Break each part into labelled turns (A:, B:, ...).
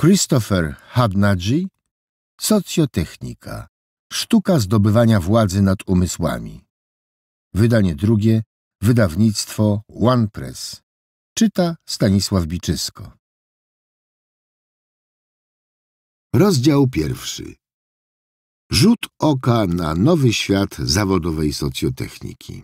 A: Christopher Habnaji Socjotechnika Sztuka zdobywania władzy nad umysłami Wydanie drugie Wydawnictwo One Press Czyta Stanisław Biczysko
B: Rozdział pierwszy
A: Rzut oka na nowy świat zawodowej socjotechniki.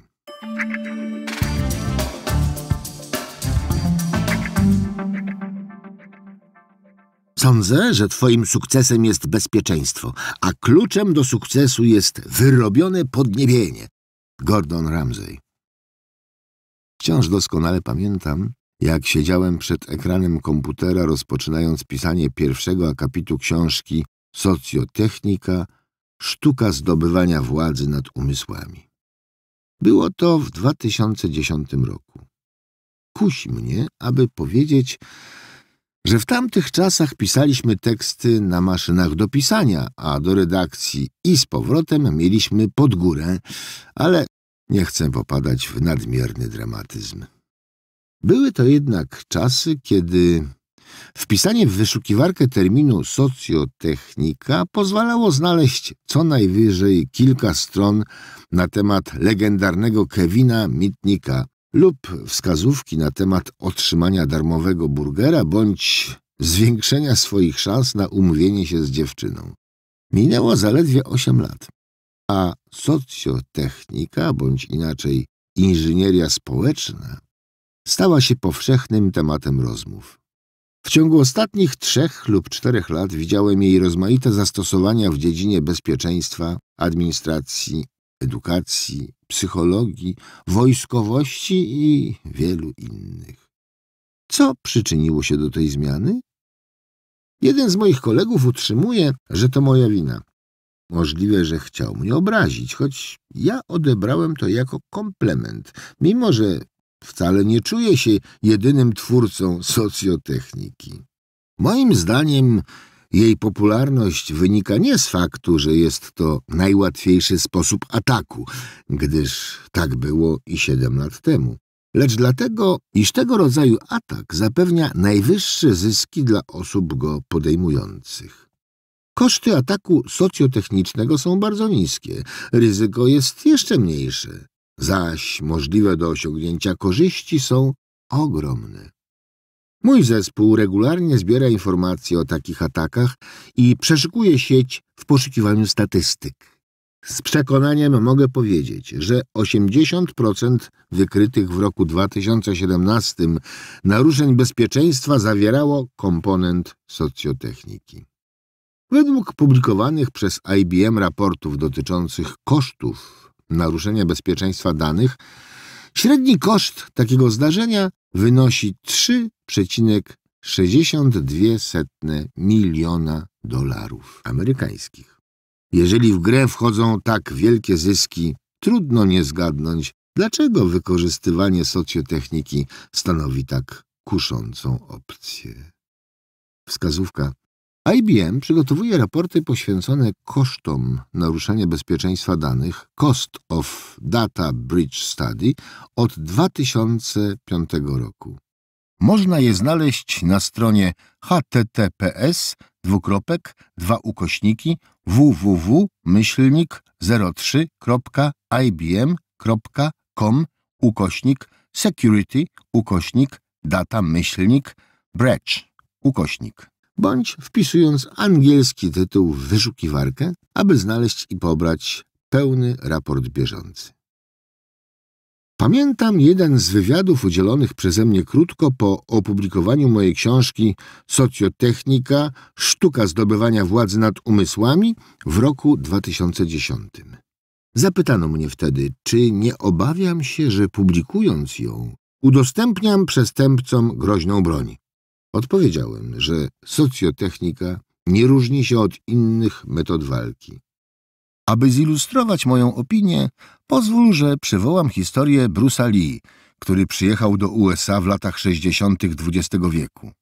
A: Sądzę, że twoim sukcesem jest bezpieczeństwo, a kluczem do sukcesu jest wyrobione podniebienie. Gordon Ramsay. Wciąż doskonale pamiętam, jak siedziałem przed ekranem komputera rozpoczynając pisanie pierwszego akapitu książki Socjotechnika Sztuka zdobywania władzy nad umysłami. Było to w 2010 roku. Kusi mnie, aby powiedzieć, że w tamtych czasach pisaliśmy teksty na maszynach do pisania, a do redakcji i z powrotem mieliśmy pod górę, ale nie chcę popadać w nadmierny dramatyzm. Były to jednak czasy, kiedy wpisanie w wyszukiwarkę terminu socjotechnika pozwalało znaleźć co najwyżej kilka stron na temat legendarnego Kevina Mitnika, lub wskazówki na temat otrzymania darmowego burgera bądź zwiększenia swoich szans na umówienie się z dziewczyną. Minęło zaledwie 8 lat, a socjotechnika, bądź inaczej inżynieria społeczna, stała się powszechnym tematem rozmów. W ciągu ostatnich trzech lub czterech lat widziałem jej rozmaite zastosowania w dziedzinie bezpieczeństwa, administracji, edukacji, psychologii, wojskowości i wielu innych. Co przyczyniło się do tej zmiany? Jeden z moich kolegów utrzymuje, że to moja wina. Możliwe, że chciał mnie obrazić, choć ja odebrałem to jako komplement, mimo że wcale nie czuję się jedynym twórcą socjotechniki. Moim zdaniem jej popularność wynika nie z faktu, że jest to najłatwiejszy sposób ataku, gdyż tak było i 7 lat temu, lecz dlatego, iż tego rodzaju atak zapewnia najwyższe zyski dla osób go podejmujących. Koszty ataku socjotechnicznego są bardzo niskie, ryzyko jest jeszcze mniejsze, zaś możliwe do osiągnięcia korzyści są ogromne. Mój zespół regularnie zbiera informacje o takich atakach i przeszukuje sieć w poszukiwaniu statystyk. Z przekonaniem mogę powiedzieć, że 80% wykrytych w roku 2017 naruszeń bezpieczeństwa zawierało komponent socjotechniki. Według publikowanych przez IBM raportów dotyczących kosztów naruszenia bezpieczeństwa danych, średni koszt takiego zdarzenia wynosi 3,62 miliona dolarów amerykańskich. Jeżeli w grę wchodzą tak wielkie zyski, trudno nie zgadnąć, dlaczego wykorzystywanie socjotechniki stanowi tak kuszącą opcję. Wskazówka IBM przygotowuje raporty poświęcone kosztom naruszania bezpieczeństwa danych Cost of Data Breach Study od 2005 roku. Można je znaleźć na stronie https dwukropek dwa ukośniki www.03.ibm.com ukośnik security ukośnik data myślnik breach ukośnik bądź wpisując angielski tytuł w wyszukiwarkę, aby znaleźć i pobrać pełny raport bieżący. Pamiętam jeden z wywiadów udzielonych przeze mnie krótko po opublikowaniu mojej książki Socjotechnika – Sztuka zdobywania władzy nad umysłami w roku 2010. Zapytano mnie wtedy, czy nie obawiam się, że publikując ją udostępniam przestępcom groźną broń. Odpowiedziałem, że socjotechnika nie różni się od innych metod walki. Aby zilustrować moją opinię, pozwól, że przywołam historię Bruce'a Lee, który przyjechał do USA w latach 60. XX wieku.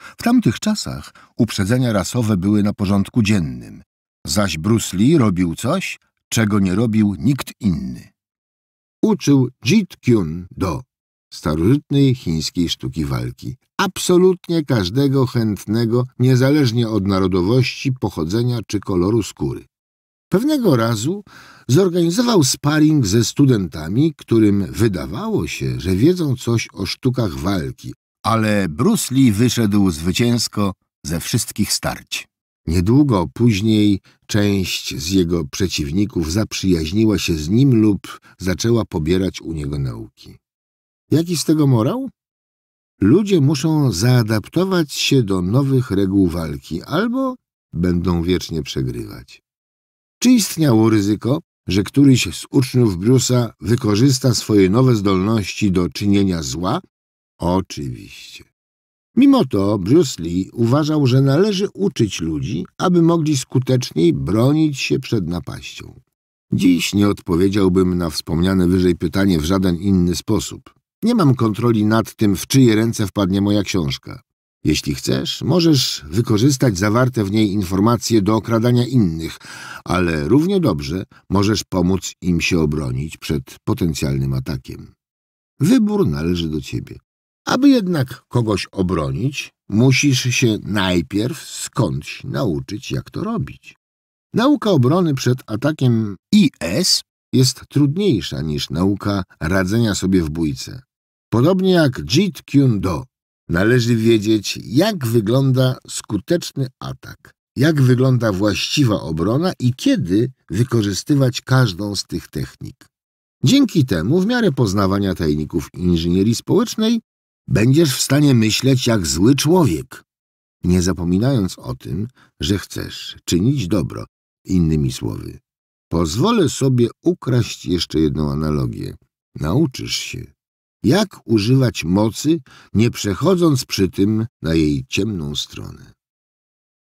A: W tamtych czasach uprzedzenia rasowe były na porządku dziennym, zaś Bruce Lee robił coś, czego nie robił nikt inny. Uczył Jeet Kune do starożytnej chińskiej sztuki walki. Absolutnie każdego chętnego, niezależnie od narodowości, pochodzenia czy koloru skóry. Pewnego razu zorganizował sparring ze studentami, którym wydawało się, że wiedzą coś o sztukach walki, ale Bruce Lee wyszedł zwycięsko ze wszystkich starć. Niedługo później część z jego przeciwników zaprzyjaźniła się z nim lub zaczęła pobierać u niego nauki. Jaki z tego morał? Ludzie muszą zaadaptować się do nowych reguł walki albo będą wiecznie przegrywać. Czy istniało ryzyko, że któryś z uczniów Brusa wykorzysta swoje nowe zdolności do czynienia zła? Oczywiście. Mimo to Bruce Lee uważał, że należy uczyć ludzi, aby mogli skuteczniej bronić się przed napaścią. Dziś nie odpowiedziałbym na wspomniane wyżej pytanie w żaden inny sposób. Nie mam kontroli nad tym, w czyje ręce wpadnie moja książka. Jeśli chcesz, możesz wykorzystać zawarte w niej informacje do okradania innych, ale równie dobrze możesz pomóc im się obronić przed potencjalnym atakiem. Wybór należy do ciebie. Aby jednak kogoś obronić, musisz się najpierw skądś nauczyć, jak to robić. Nauka obrony przed atakiem IS jest trudniejsza niż nauka radzenia sobie w bójce. Podobnie jak Jeet Kune Do, należy wiedzieć, jak wygląda skuteczny atak, jak wygląda właściwa obrona i kiedy wykorzystywać każdą z tych technik. Dzięki temu, w miarę poznawania tajników inżynierii społecznej, będziesz w stanie myśleć jak zły człowiek, nie zapominając o tym, że chcesz czynić dobro, innymi słowy. Pozwolę sobie ukraść jeszcze jedną analogię. Nauczysz się jak używać mocy, nie przechodząc przy tym na jej ciemną stronę.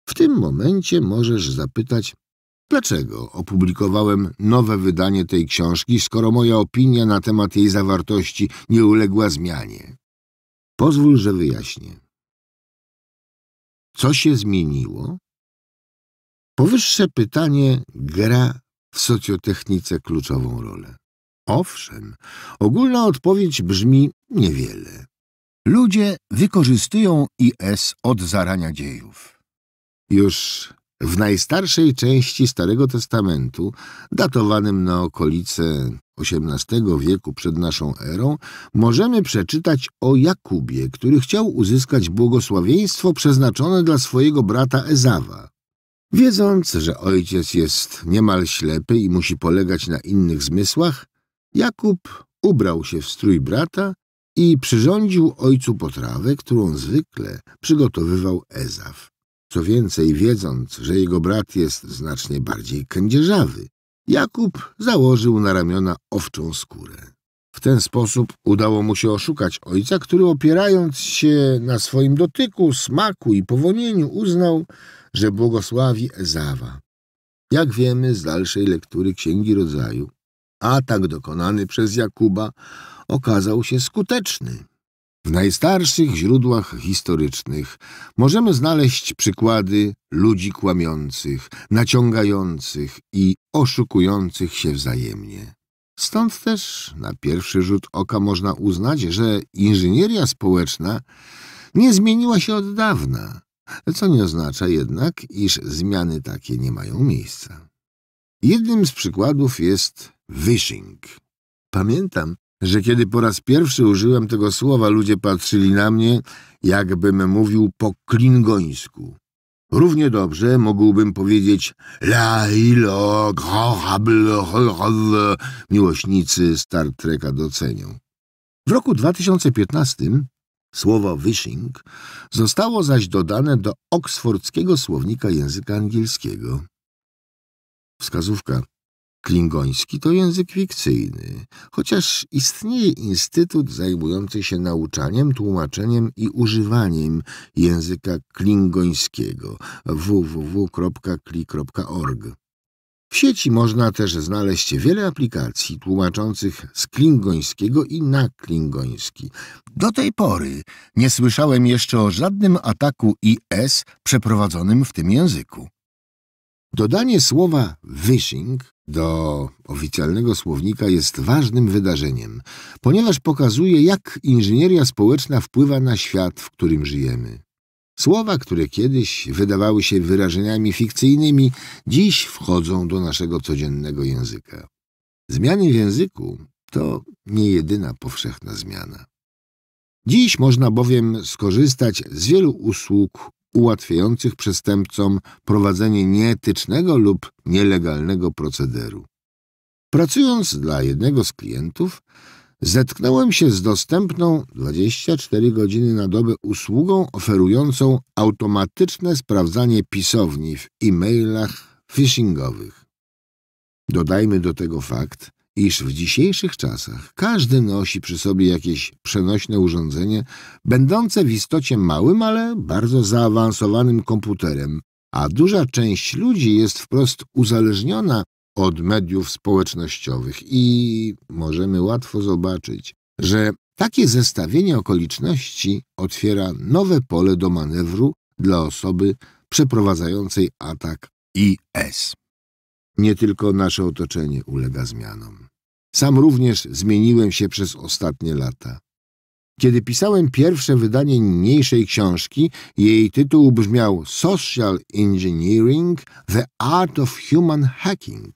A: W tym momencie możesz zapytać, dlaczego opublikowałem nowe wydanie tej książki, skoro moja opinia na temat jej zawartości nie uległa zmianie. Pozwól, że wyjaśnię. Co się zmieniło? Powyższe pytanie gra w socjotechnice kluczową rolę. Owszem, ogólna odpowiedź brzmi niewiele. Ludzie wykorzystują IS od zarania dziejów. Już w najstarszej części Starego Testamentu, datowanym na okolice XVIII wieku przed naszą erą, możemy przeczytać o Jakubie, który chciał uzyskać błogosławieństwo przeznaczone dla swojego brata Ezawa. Wiedząc, że ojciec jest niemal ślepy i musi polegać na innych zmysłach, Jakub ubrał się w strój brata i przyrządził ojcu potrawę, którą zwykle przygotowywał Ezaf. Co więcej, wiedząc, że jego brat jest znacznie bardziej kędzierzawy, Jakub założył na ramiona owczą skórę. W ten sposób udało mu się oszukać ojca, który opierając się na swoim dotyku, smaku i powonieniu uznał, że błogosławi Ezawa. Jak wiemy z dalszej lektury Księgi Rodzaju, Atak dokonany przez Jakuba okazał się skuteczny. W najstarszych źródłach historycznych możemy znaleźć przykłady ludzi kłamiących, naciągających i oszukujących się wzajemnie. Stąd też na pierwszy rzut oka można uznać, że inżynieria społeczna nie zmieniła się od dawna, co nie oznacza jednak, iż zmiany takie nie mają miejsca. Jednym z przykładów jest Wishing. Pamiętam, że kiedy po raz pierwszy użyłem tego słowa, ludzie patrzyli na mnie, jakbym mówił po klingońsku. Równie dobrze mógłbym powiedzieć La ilo miłośnicy Star Treka docenią. W roku 2015 słowo wishing zostało zaś dodane do oksfordzkiego słownika języka angielskiego. Wskazówka Klingoński to język fikcyjny, chociaż istnieje instytut zajmujący się nauczaniem, tłumaczeniem i używaniem języka klingońskiego www.kli.org. W sieci można też znaleźć wiele aplikacji tłumaczących z klingońskiego i na klingoński. Do tej pory nie słyszałem jeszcze o żadnym ataku IS przeprowadzonym w tym języku. Dodanie słowa wishing do oficjalnego słownika jest ważnym wydarzeniem, ponieważ pokazuje, jak inżynieria społeczna wpływa na świat, w którym żyjemy. Słowa, które kiedyś wydawały się wyrażeniami fikcyjnymi, dziś wchodzą do naszego codziennego języka. Zmiany w języku to nie jedyna powszechna zmiana. Dziś można bowiem skorzystać z wielu usług ułatwiających przestępcom prowadzenie nieetycznego lub nielegalnego procederu. Pracując dla jednego z klientów, zetknąłem się z dostępną 24 godziny na dobę usługą oferującą automatyczne sprawdzanie pisowni w e-mailach phishingowych. Dodajmy do tego fakt, iż w dzisiejszych czasach każdy nosi przy sobie jakieś przenośne urządzenie, będące w istocie małym, ale bardzo zaawansowanym komputerem, a duża część ludzi jest wprost uzależniona od mediów społecznościowych i możemy łatwo zobaczyć, że takie zestawienie okoliczności otwiera nowe pole do manewru dla osoby przeprowadzającej atak IS. Nie tylko nasze otoczenie ulega zmianom. Sam również zmieniłem się przez ostatnie lata. Kiedy pisałem pierwsze wydanie niniejszej książki, jej tytuł brzmiał Social Engineering – The Art of Human Hacking.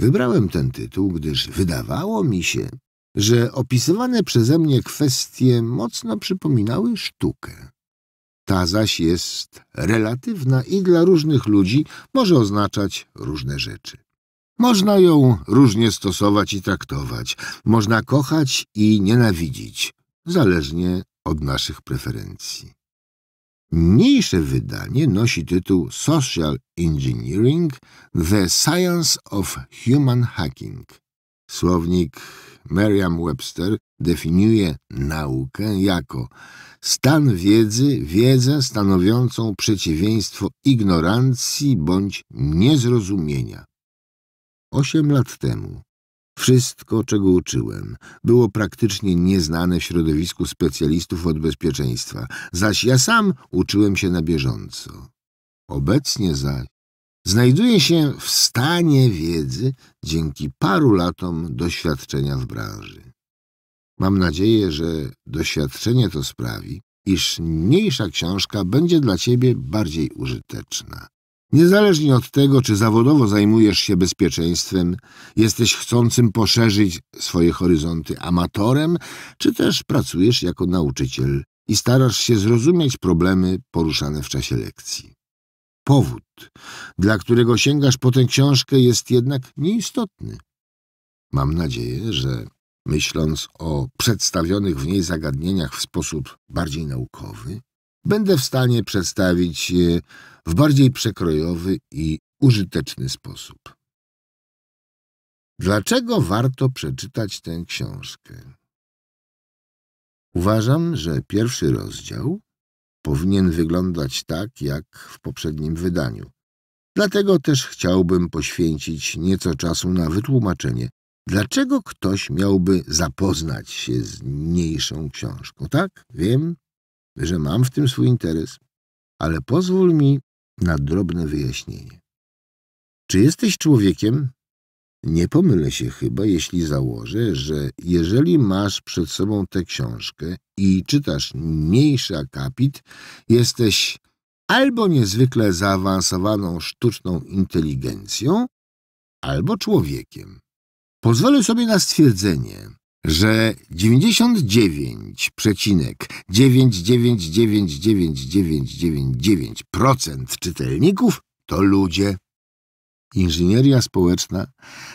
A: Wybrałem ten tytuł, gdyż wydawało mi się, że opisywane przeze mnie kwestie mocno przypominały sztukę. Ta zaś jest relatywna i dla różnych ludzi może oznaczać różne rzeczy. Można ją różnie stosować i traktować, można kochać i nienawidzić, zależnie od naszych preferencji. Mniejsze wydanie nosi tytuł Social Engineering – The Science of Human Hacking. Słownik Merriam-Webster definiuje naukę jako stan wiedzy, wiedzę stanowiącą przeciwieństwo ignorancji bądź niezrozumienia. Osiem lat temu wszystko, czego uczyłem, było praktycznie nieznane w środowisku specjalistów od bezpieczeństwa, zaś ja sam uczyłem się na bieżąco. Obecnie zaś znajduję się w stanie wiedzy dzięki paru latom doświadczenia w branży. Mam nadzieję, że doświadczenie to sprawi, iż mniejsza książka będzie dla Ciebie bardziej użyteczna. Niezależnie od tego, czy zawodowo zajmujesz się bezpieczeństwem, jesteś chcącym poszerzyć swoje horyzonty amatorem, czy też pracujesz jako nauczyciel i starasz się zrozumieć problemy poruszane w czasie lekcji. Powód, dla którego sięgasz po tę książkę, jest jednak nieistotny. Mam nadzieję, że myśląc o przedstawionych w niej zagadnieniach w sposób bardziej naukowy, będę w stanie przedstawić je w bardziej przekrojowy i użyteczny sposób. Dlaczego warto przeczytać tę książkę? Uważam, że pierwszy rozdział powinien wyglądać tak, jak w poprzednim wydaniu. Dlatego też chciałbym poświęcić nieco czasu na wytłumaczenie Dlaczego ktoś miałby zapoznać się z mniejszą książką? Tak, wiem, że mam w tym swój interes, ale pozwól mi na drobne wyjaśnienie. Czy jesteś człowiekiem? Nie pomylę się chyba, jeśli założę, że jeżeli masz przed sobą tę książkę i czytasz mniejszy akapit, jesteś albo niezwykle zaawansowaną sztuczną inteligencją, albo człowiekiem. Pozwolę sobie na stwierdzenie, że 99,99999999% czytelników to ludzie. Inżynieria społeczna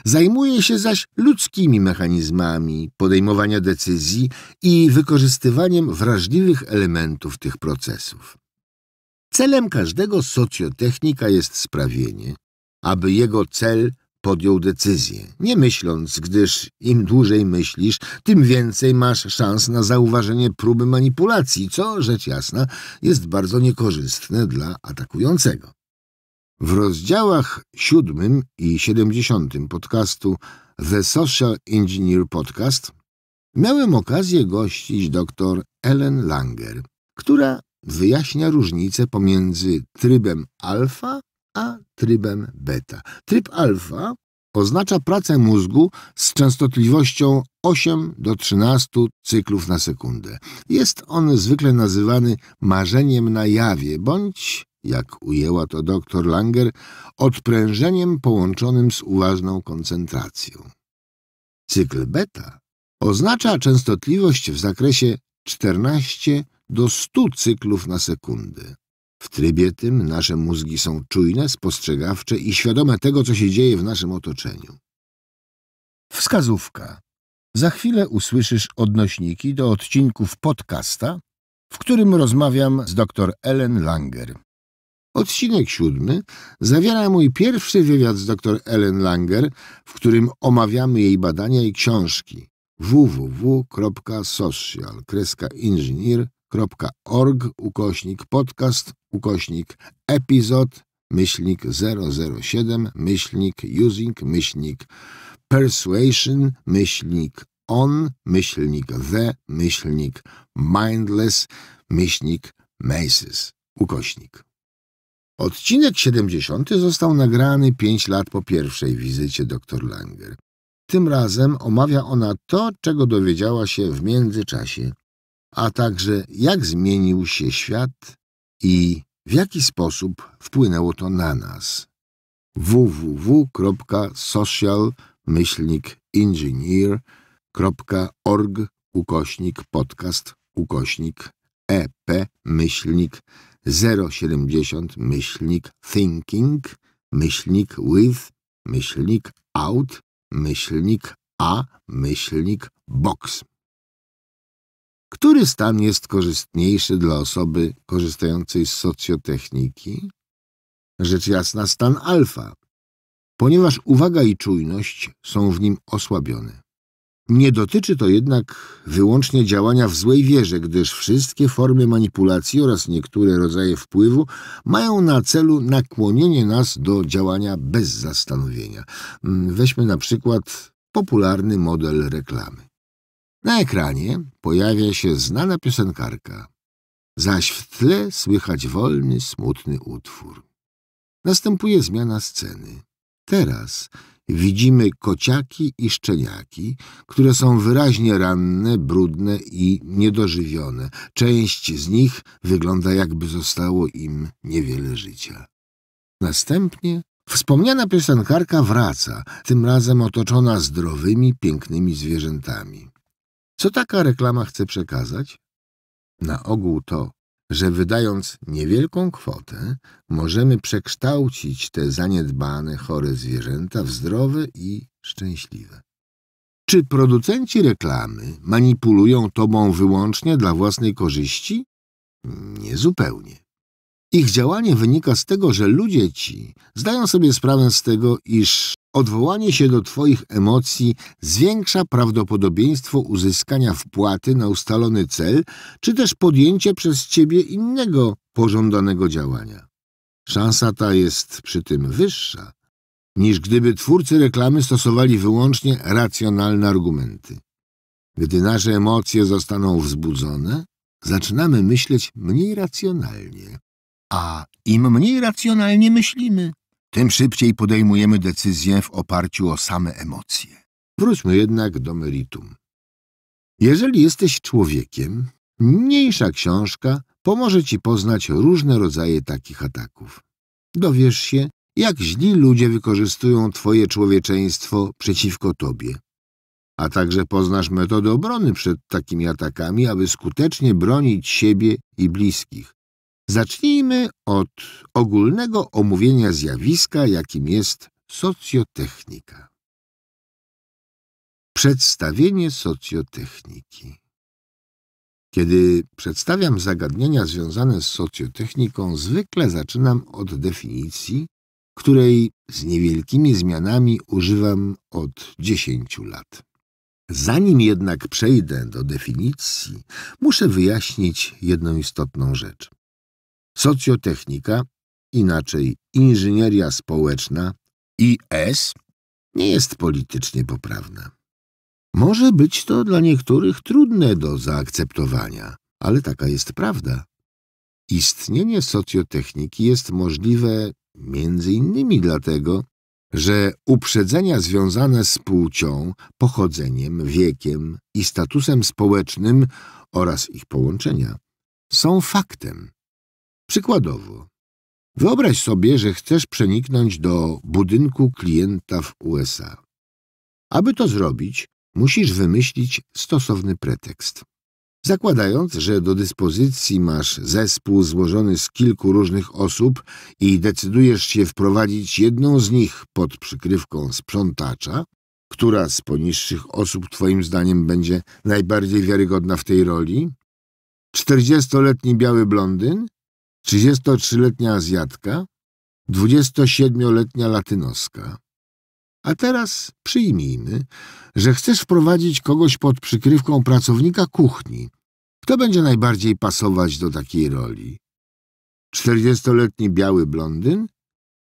A: zajmuje się zaś ludzkimi mechanizmami podejmowania decyzji i wykorzystywaniem wrażliwych elementów tych procesów. Celem każdego socjotechnika jest sprawienie, aby jego cel podjął decyzję, nie myśląc, gdyż im dłużej myślisz, tym więcej masz szans na zauważenie próby manipulacji, co, rzecz jasna, jest bardzo niekorzystne dla atakującego. W rozdziałach 7 i 70 podcastu The Social Engineer Podcast miałem okazję gościć dr Ellen Langer, która wyjaśnia różnicę pomiędzy trybem alfa a trybem beta. Tryb alfa oznacza pracę mózgu z częstotliwością 8 do 13 cyklów na sekundę. Jest on zwykle nazywany marzeniem na jawie, bądź, jak ujęła to dr Langer, odprężeniem połączonym z uważną koncentracją. Cykl beta oznacza częstotliwość w zakresie 14 do 100 cyklów na sekundę. W trybie tym nasze mózgi są czujne, spostrzegawcze i świadome tego, co się dzieje w naszym otoczeniu. Wskazówka. Za chwilę usłyszysz odnośniki do odcinków podcasta, w którym rozmawiam z dr Ellen Langer. Odcinek siódmy zawiera mój pierwszy wywiad z dr Ellen Langer, w którym omawiamy jej badania i książki wwwsocial engineerorg ukośnik podcast ukośnik epizod, myślnik 007, myślnik using, myślnik persuasion, myślnik on, myślnik the, myślnik mindless, myślnik maces, ukośnik. Odcinek 70 został nagrany 5 lat po pierwszej wizycie dr Langer. Tym razem omawia ona to, czego dowiedziała się w międzyczasie, a także jak zmienił się świat i w jaki sposób wpłynęło to na nas. www.social-engineer.org ukośnik podcast ukośnik ep myślnik 070 myślnik thinking myślnik with myślnik out myślnik a myślnik box który stan jest korzystniejszy dla osoby korzystającej z socjotechniki? Rzecz jasna stan alfa, ponieważ uwaga i czujność są w nim osłabione. Nie dotyczy to jednak wyłącznie działania w złej wierze, gdyż wszystkie formy manipulacji oraz niektóre rodzaje wpływu mają na celu nakłonienie nas do działania bez zastanowienia. Mm, weźmy na przykład popularny model reklamy. Na ekranie pojawia się znana piosenkarka, zaś w tle słychać wolny, smutny utwór. Następuje zmiana sceny. Teraz widzimy kociaki i szczeniaki, które są wyraźnie ranne, brudne i niedożywione. Część z nich wygląda jakby zostało im niewiele życia. Następnie wspomniana piosenkarka wraca, tym razem otoczona zdrowymi, pięknymi zwierzętami. Co taka reklama chce przekazać? Na ogół to, że wydając niewielką kwotę, możemy przekształcić te zaniedbane, chore zwierzęta w zdrowe i szczęśliwe. Czy producenci reklamy manipulują tobą wyłącznie dla własnej korzyści? Niezupełnie. Ich działanie wynika z tego, że ludzie ci zdają sobie sprawę z tego, iż Odwołanie się do Twoich emocji zwiększa prawdopodobieństwo uzyskania wpłaty na ustalony cel, czy też podjęcie przez Ciebie innego pożądanego działania. Szansa ta jest przy tym wyższa, niż gdyby twórcy reklamy stosowali wyłącznie racjonalne argumenty. Gdy nasze emocje zostaną wzbudzone, zaczynamy myśleć mniej racjonalnie. A im mniej racjonalnie myślimy, tym szybciej podejmujemy decyzje w oparciu o same emocje. Wróćmy jednak do meritum. Jeżeli jesteś człowiekiem, mniejsza książka pomoże ci poznać różne rodzaje takich ataków. Dowiesz się, jak źli ludzie wykorzystują twoje człowieczeństwo przeciwko tobie. A także poznasz metodę obrony przed takimi atakami, aby skutecznie bronić siebie i bliskich, Zacznijmy od ogólnego omówienia zjawiska, jakim jest socjotechnika. Przedstawienie socjotechniki Kiedy przedstawiam zagadnienia związane z socjotechniką, zwykle zaczynam od definicji, której z niewielkimi zmianami używam od 10 lat. Zanim jednak przejdę do definicji, muszę wyjaśnić jedną istotną rzecz. Socjotechnika, inaczej inżynieria społeczna, IS, nie jest politycznie poprawna. Może być to dla niektórych trudne do zaakceptowania, ale taka jest prawda. Istnienie socjotechniki jest możliwe między innymi dlatego, że uprzedzenia związane z płcią, pochodzeniem, wiekiem i statusem społecznym oraz ich połączenia są faktem. Przykładowo, wyobraź sobie, że chcesz przeniknąć do budynku klienta w USA. Aby to zrobić, musisz wymyślić stosowny pretekst. Zakładając, że do dyspozycji masz zespół złożony z kilku różnych osób i decydujesz się wprowadzić jedną z nich pod przykrywką sprzątacza, która z poniższych osób Twoim zdaniem będzie najbardziej wiarygodna w tej roli? 40-letni biały blondyn 33-letnia Azjatka, 27-letnia Latynoska. A teraz przyjmijmy, że chcesz wprowadzić kogoś pod przykrywką pracownika kuchni. Kto będzie najbardziej pasować do takiej roli? 40-letni biały blondyn,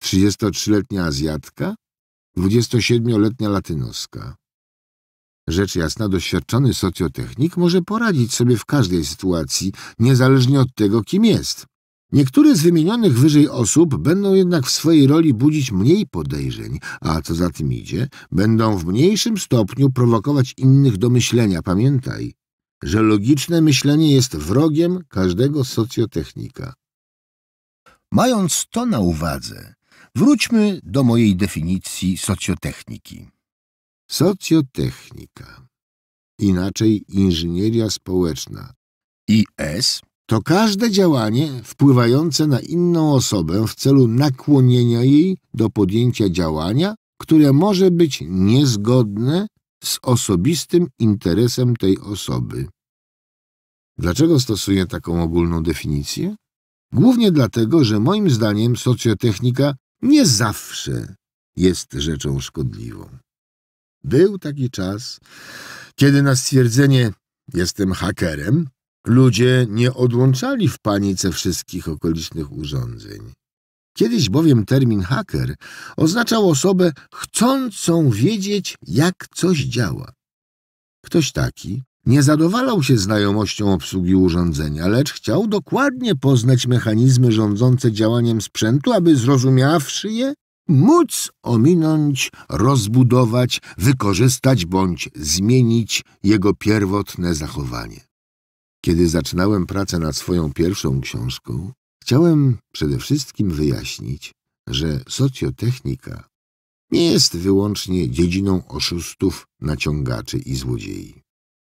A: 33-letnia Azjatka, 27-letnia Latynoska. Rzecz jasna, doświadczony socjotechnik może poradzić sobie w każdej sytuacji, niezależnie od tego, kim jest. Niektóre z wymienionych wyżej osób będą jednak w swojej roli budzić mniej podejrzeń, a co za tym idzie, będą w mniejszym stopniu prowokować innych do myślenia. Pamiętaj, że logiczne myślenie jest wrogiem każdego socjotechnika. Mając to na uwadze, wróćmy do mojej definicji socjotechniki. Socjotechnika, inaczej inżynieria społeczna. IS to każde działanie wpływające na inną osobę w celu nakłonienia jej do podjęcia działania, które może być niezgodne z osobistym interesem tej osoby. Dlaczego stosuję taką ogólną definicję? Głównie dlatego, że moim zdaniem socjotechnika nie zawsze jest rzeczą szkodliwą. Był taki czas, kiedy na stwierdzenie jestem hakerem Ludzie nie odłączali w panice wszystkich okolicznych urządzeń. Kiedyś bowiem termin haker oznaczał osobę chcącą wiedzieć, jak coś działa. Ktoś taki nie zadowalał się znajomością obsługi urządzenia, lecz chciał dokładnie poznać mechanizmy rządzące działaniem sprzętu, aby zrozumiawszy je, móc ominąć, rozbudować, wykorzystać bądź zmienić jego pierwotne zachowanie. Kiedy zaczynałem pracę nad swoją pierwszą książką, chciałem przede wszystkim wyjaśnić, że socjotechnika nie jest wyłącznie dziedziną oszustów, naciągaczy i złodziei.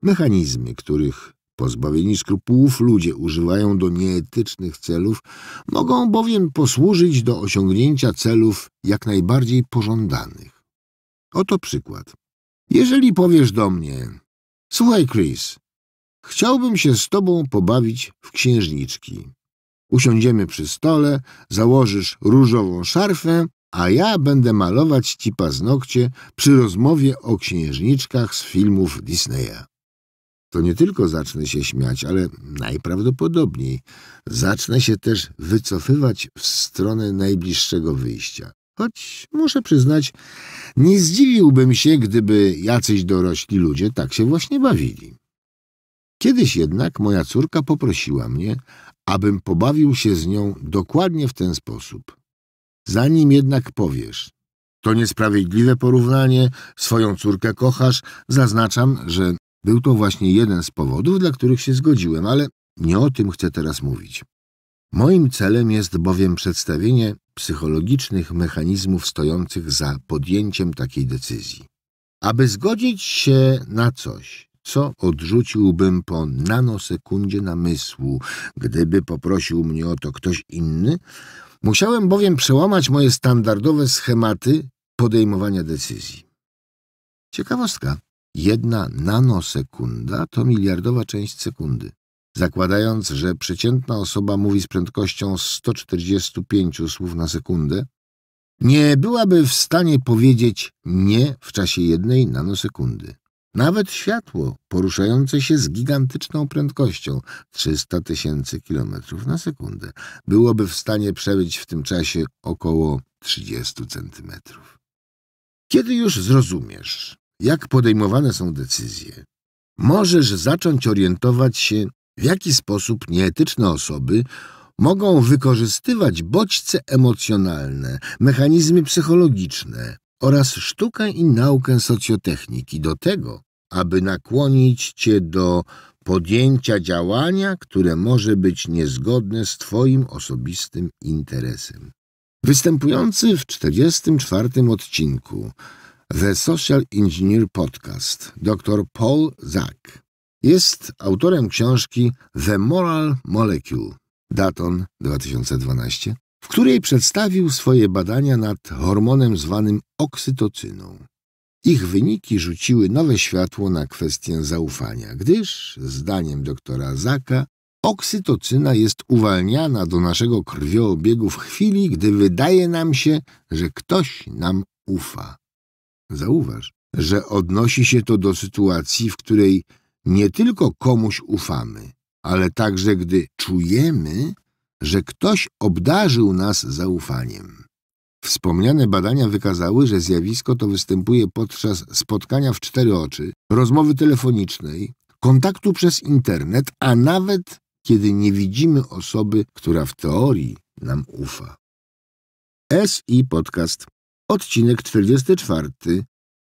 A: Mechanizmy, których pozbawieni skrupułów ludzie używają do nieetycznych celów, mogą bowiem posłużyć do osiągnięcia celów jak najbardziej pożądanych. Oto przykład. Jeżeli powiesz do mnie, słuchaj Chris, Chciałbym się z tobą pobawić w księżniczki. Usiądziemy przy stole, założysz różową szarfę, a ja będę malować ci paznokcie przy rozmowie o księżniczkach z filmów Disneya. To nie tylko zacznę się śmiać, ale najprawdopodobniej zacznę się też wycofywać w stronę najbliższego wyjścia. Choć muszę przyznać, nie zdziwiłbym się, gdyby jacyś dorośli ludzie tak się właśnie bawili. Kiedyś jednak moja córka poprosiła mnie, abym pobawił się z nią dokładnie w ten sposób. Zanim jednak powiesz, to niesprawiedliwe porównanie, swoją córkę kochasz, zaznaczam, że był to właśnie jeden z powodów, dla których się zgodziłem, ale nie o tym chcę teraz mówić. Moim celem jest bowiem przedstawienie psychologicznych mechanizmów stojących za podjęciem takiej decyzji. Aby zgodzić się na coś, co odrzuciłbym po nanosekundzie namysłu, gdyby poprosił mnie o to ktoś inny, musiałem bowiem przełamać moje standardowe schematy podejmowania decyzji. Ciekawostka. Jedna nanosekunda to miliardowa część sekundy. Zakładając, że przeciętna osoba mówi z prędkością 145 słów na sekundę, nie byłaby w stanie powiedzieć nie w czasie jednej nanosekundy. Nawet światło poruszające się z gigantyczną prędkością 300 tysięcy kilometrów na sekundę byłoby w stanie przebyć w tym czasie około 30 centymetrów. Kiedy już zrozumiesz, jak podejmowane są decyzje, możesz zacząć orientować się, w jaki sposób nieetyczne osoby mogą wykorzystywać bodźce emocjonalne, mechanizmy psychologiczne, oraz sztukę i naukę socjotechniki do tego, aby nakłonić Cię do podjęcia działania, które może być niezgodne z Twoim osobistym interesem. Występujący w 44 odcinku The Social Engineer Podcast dr Paul Zak jest autorem książki The Moral Molecule, Daton 2012, w której przedstawił swoje badania nad hormonem zwanym oksytocyną. Ich wyniki rzuciły nowe światło na kwestię zaufania, gdyż, zdaniem doktora Zaka, oksytocyna jest uwalniana do naszego krwioobiegu w chwili, gdy wydaje nam się, że ktoś nam ufa. Zauważ, że odnosi się to do sytuacji, w której nie tylko komuś ufamy, ale także gdy czujemy, że ktoś obdarzył nas zaufaniem. Wspomniane badania wykazały, że zjawisko to występuje podczas spotkania w cztery oczy, rozmowy telefonicznej, kontaktu przez internet, a nawet kiedy nie widzimy osoby, która w teorii nam ufa. SI Podcast, odcinek 44.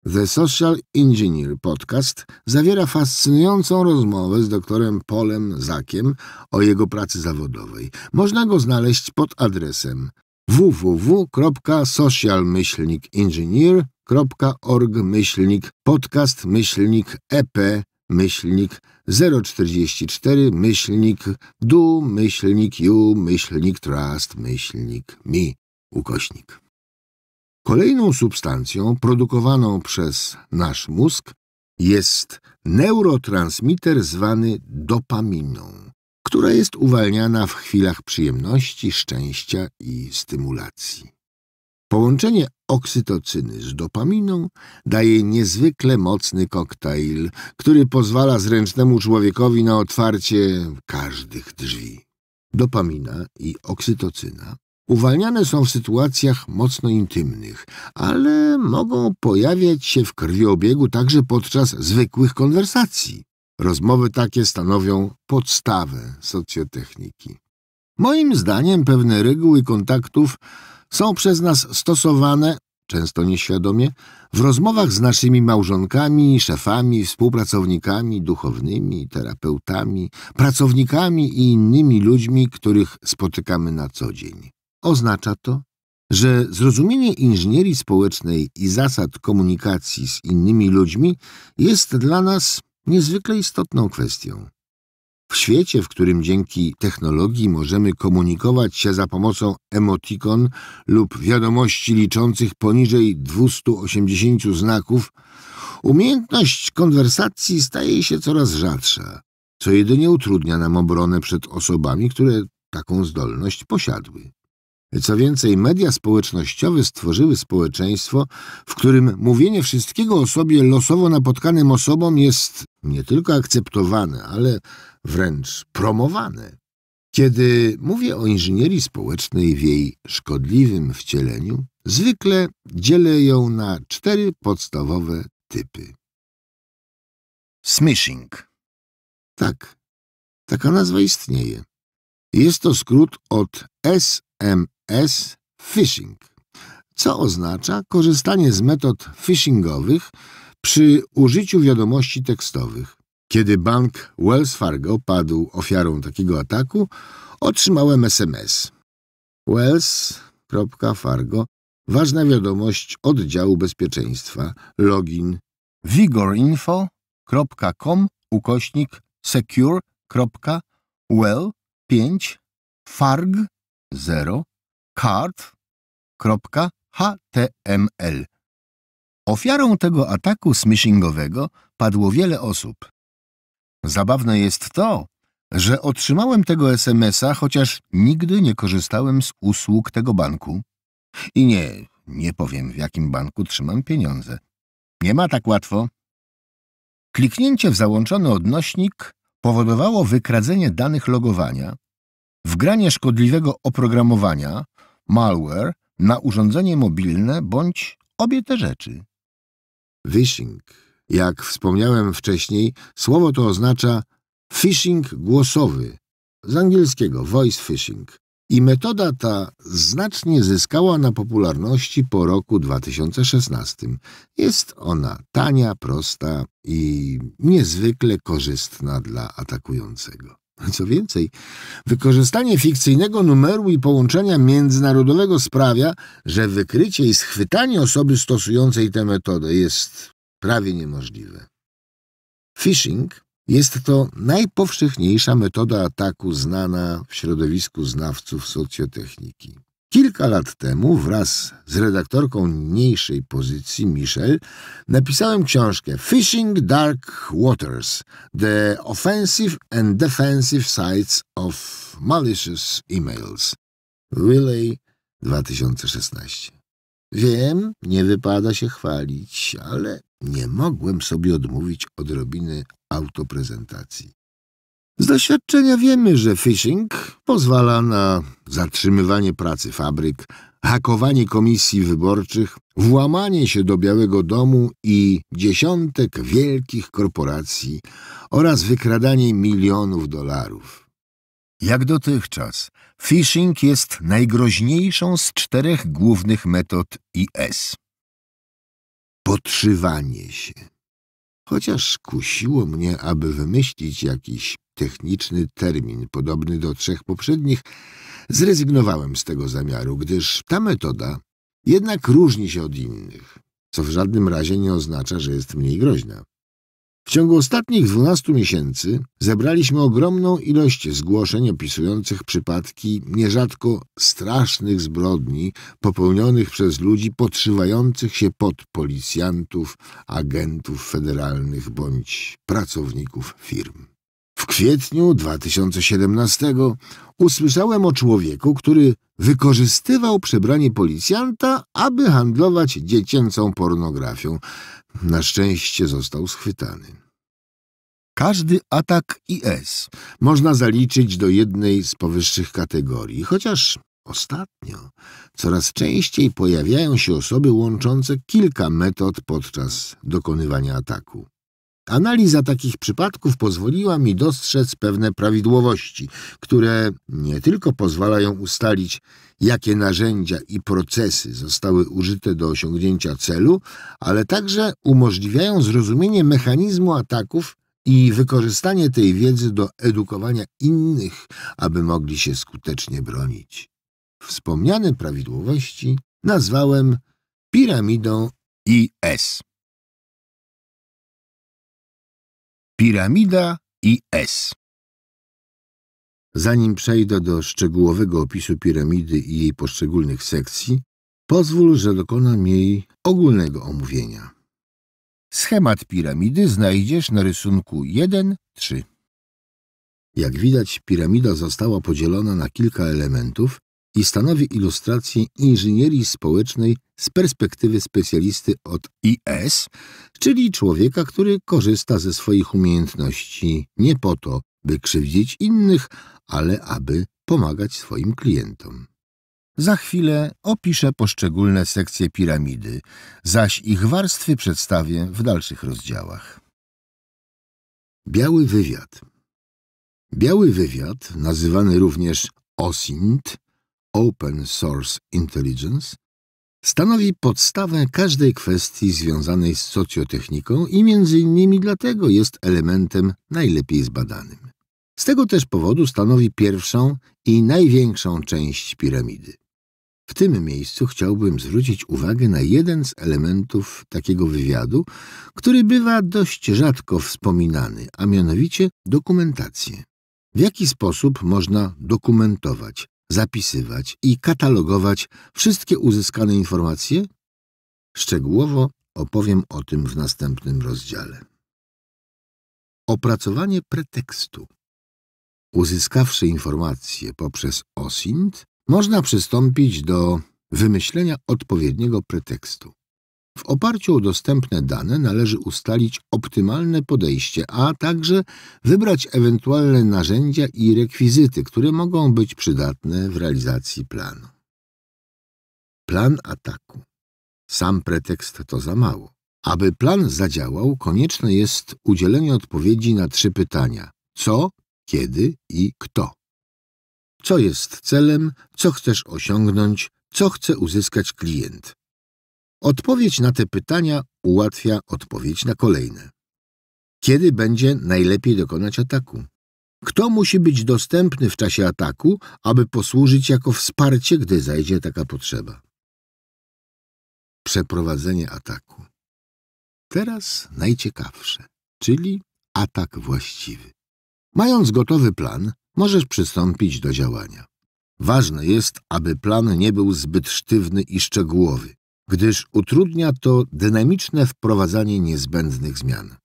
A: The Social Engineer Podcast zawiera fascynującą rozmowę z doktorem Polem Zakiem o jego pracy zawodowej. Można go znaleźć pod adresem wwwsocialmyślnikengineerorg myślnik podcast myślnik ep myślnik 044 myślnik do myślnik you myślnik trust myślnik mi ukośnik. Kolejną substancją produkowaną przez nasz mózg jest neurotransmiter zwany dopaminą, która jest uwalniana w chwilach przyjemności, szczęścia i stymulacji. Połączenie oksytocyny z dopaminą daje niezwykle mocny koktajl, który pozwala zręcznemu człowiekowi na otwarcie każdych drzwi. Dopamina i oksytocyna Uwalniane są w sytuacjach mocno intymnych, ale mogą pojawiać się w krwiobiegu także podczas zwykłych konwersacji. Rozmowy takie stanowią podstawę socjotechniki. Moim zdaniem pewne reguły kontaktów są przez nas stosowane, często nieświadomie, w rozmowach z naszymi małżonkami, szefami, współpracownikami, duchownymi, terapeutami, pracownikami i innymi ludźmi, których spotykamy na co dzień. Oznacza to, że zrozumienie inżynierii społecznej i zasad komunikacji z innymi ludźmi jest dla nas niezwykle istotną kwestią. W świecie, w którym dzięki technologii możemy komunikować się za pomocą emotikon lub wiadomości liczących poniżej 280 znaków, umiejętność konwersacji staje się coraz rzadsza, co jedynie utrudnia nam obronę przed osobami, które taką zdolność posiadły. Co więcej, media społecznościowe stworzyły społeczeństwo, w którym mówienie wszystkiego o sobie losowo napotkanym osobom jest nie tylko akceptowane, ale wręcz promowane. Kiedy mówię o inżynierii społecznej w jej szkodliwym wcieleniu, zwykle dzielę ją na cztery podstawowe typy. Smishing. Tak, taka nazwa istnieje. Jest to skrót od S. M S. Phishing, co oznacza korzystanie z metod phishingowych przy użyciu wiadomości tekstowych. Kiedy bank Wells Fargo padł ofiarą takiego ataku, otrzymałem SMS. Wells.fargo Ważna wiadomość oddziału bezpieczeństwa. Login vigorinfo.com ukośnik secure.well 5 farg 0 card.html. Ofiarą tego ataku smishingowego padło wiele osób. Zabawne jest to, że otrzymałem tego SMS-a, chociaż nigdy nie korzystałem z usług tego banku. I nie, nie powiem, w jakim banku trzymam pieniądze. Nie ma tak łatwo. Kliknięcie w załączony odnośnik powodowało wykradzenie danych logowania, wgranie szkodliwego oprogramowania, malware na urządzenie mobilne bądź obie te rzeczy. Phishing. Jak wspomniałem wcześniej, słowo to oznacza phishing głosowy, z angielskiego voice phishing. I metoda ta znacznie zyskała na popularności po roku 2016. Jest ona tania, prosta i niezwykle korzystna dla atakującego. Co więcej, wykorzystanie fikcyjnego numeru i połączenia międzynarodowego sprawia, że wykrycie i schwytanie osoby stosującej tę metodę jest prawie niemożliwe. Phishing jest to najpowszechniejsza metoda ataku znana w środowisku znawców socjotechniki. Kilka lat temu wraz z redaktorką mniejszej pozycji, Michel, napisałem książkę Fishing Dark Waters – The Offensive and Defensive Sides of Malicious Emails. Relay 2016. Wiem, nie wypada się chwalić, ale nie mogłem sobie odmówić odrobiny autoprezentacji. Z doświadczenia wiemy, że phishing pozwala na zatrzymywanie pracy fabryk, hakowanie komisji wyborczych, włamanie się do Białego Domu i dziesiątek wielkich korporacji oraz wykradanie milionów dolarów. Jak dotychczas, phishing jest najgroźniejszą z czterech głównych metod IS. Podszywanie się. Chociaż kusiło mnie, aby wymyślić jakiś techniczny termin, podobny do trzech poprzednich, zrezygnowałem z tego zamiaru, gdyż ta metoda jednak różni się od innych, co w żadnym razie nie oznacza, że jest mniej groźna. W ciągu ostatnich 12 miesięcy zebraliśmy ogromną ilość zgłoszeń opisujących przypadki nierzadko strasznych zbrodni popełnionych przez ludzi podszywających się pod policjantów, agentów federalnych bądź pracowników firm. W kwietniu 2017 usłyszałem o człowieku, który wykorzystywał przebranie policjanta, aby handlować dziecięcą pornografią. Na szczęście został schwytany. Każdy atak IS można zaliczyć do jednej z powyższych kategorii, chociaż ostatnio coraz częściej pojawiają się osoby łączące kilka metod podczas dokonywania ataku. Analiza takich przypadków pozwoliła mi dostrzec pewne prawidłowości, które nie tylko pozwalają ustalić, jakie narzędzia i procesy zostały użyte do osiągnięcia celu, ale także umożliwiają zrozumienie mechanizmu ataków i wykorzystanie tej wiedzy do edukowania innych, aby mogli się skutecznie bronić. Wspomniane prawidłowości nazwałem piramidą IS.
B: Piramida i S.
A: Zanim przejdę do szczegółowego opisu piramidy i jej poszczególnych sekcji, pozwól, że dokonam jej ogólnego omówienia. Schemat piramidy znajdziesz na rysunku 1-3. Jak widać, piramida została podzielona na kilka elementów, i stanowi ilustrację inżynierii społecznej z perspektywy specjalisty od IS, czyli człowieka, który korzysta ze swoich umiejętności nie po to, by krzywdzić innych, ale aby pomagać swoim klientom. Za chwilę opiszę poszczególne sekcje piramidy, zaś ich warstwy przedstawię w dalszych rozdziałach. Biały wywiad. Biały wywiad, nazywany również OSINT, Open Source Intelligence stanowi podstawę każdej kwestii związanej z socjotechniką i między innymi dlatego jest elementem najlepiej zbadanym. Z tego też powodu stanowi pierwszą i największą część piramidy. W tym miejscu chciałbym zwrócić uwagę na jeden z elementów takiego wywiadu, który bywa dość rzadko wspominany, a mianowicie dokumentację. W jaki sposób można dokumentować zapisywać i katalogować wszystkie uzyskane informacje? Szczegółowo opowiem o tym w następnym rozdziale. Opracowanie pretekstu. Uzyskawszy informacje poprzez OSINT, można przystąpić do wymyślenia odpowiedniego pretekstu. W oparciu o dostępne dane należy ustalić optymalne podejście, a także wybrać ewentualne narzędzia i rekwizyty, które mogą być przydatne w realizacji planu. Plan ataku. Sam pretekst to za mało. Aby plan zadziałał, konieczne jest udzielenie odpowiedzi na trzy pytania: co, kiedy i kto. Co jest celem, co chcesz osiągnąć, co chce uzyskać klient. Odpowiedź na te pytania ułatwia odpowiedź na kolejne. Kiedy będzie najlepiej dokonać ataku? Kto musi być dostępny w czasie ataku, aby posłużyć jako wsparcie, gdy zajdzie taka potrzeba? Przeprowadzenie ataku. Teraz najciekawsze, czyli atak właściwy. Mając gotowy plan, możesz przystąpić do działania. Ważne jest, aby plan nie był zbyt sztywny i szczegółowy gdyż utrudnia to dynamiczne wprowadzanie niezbędnych zmian.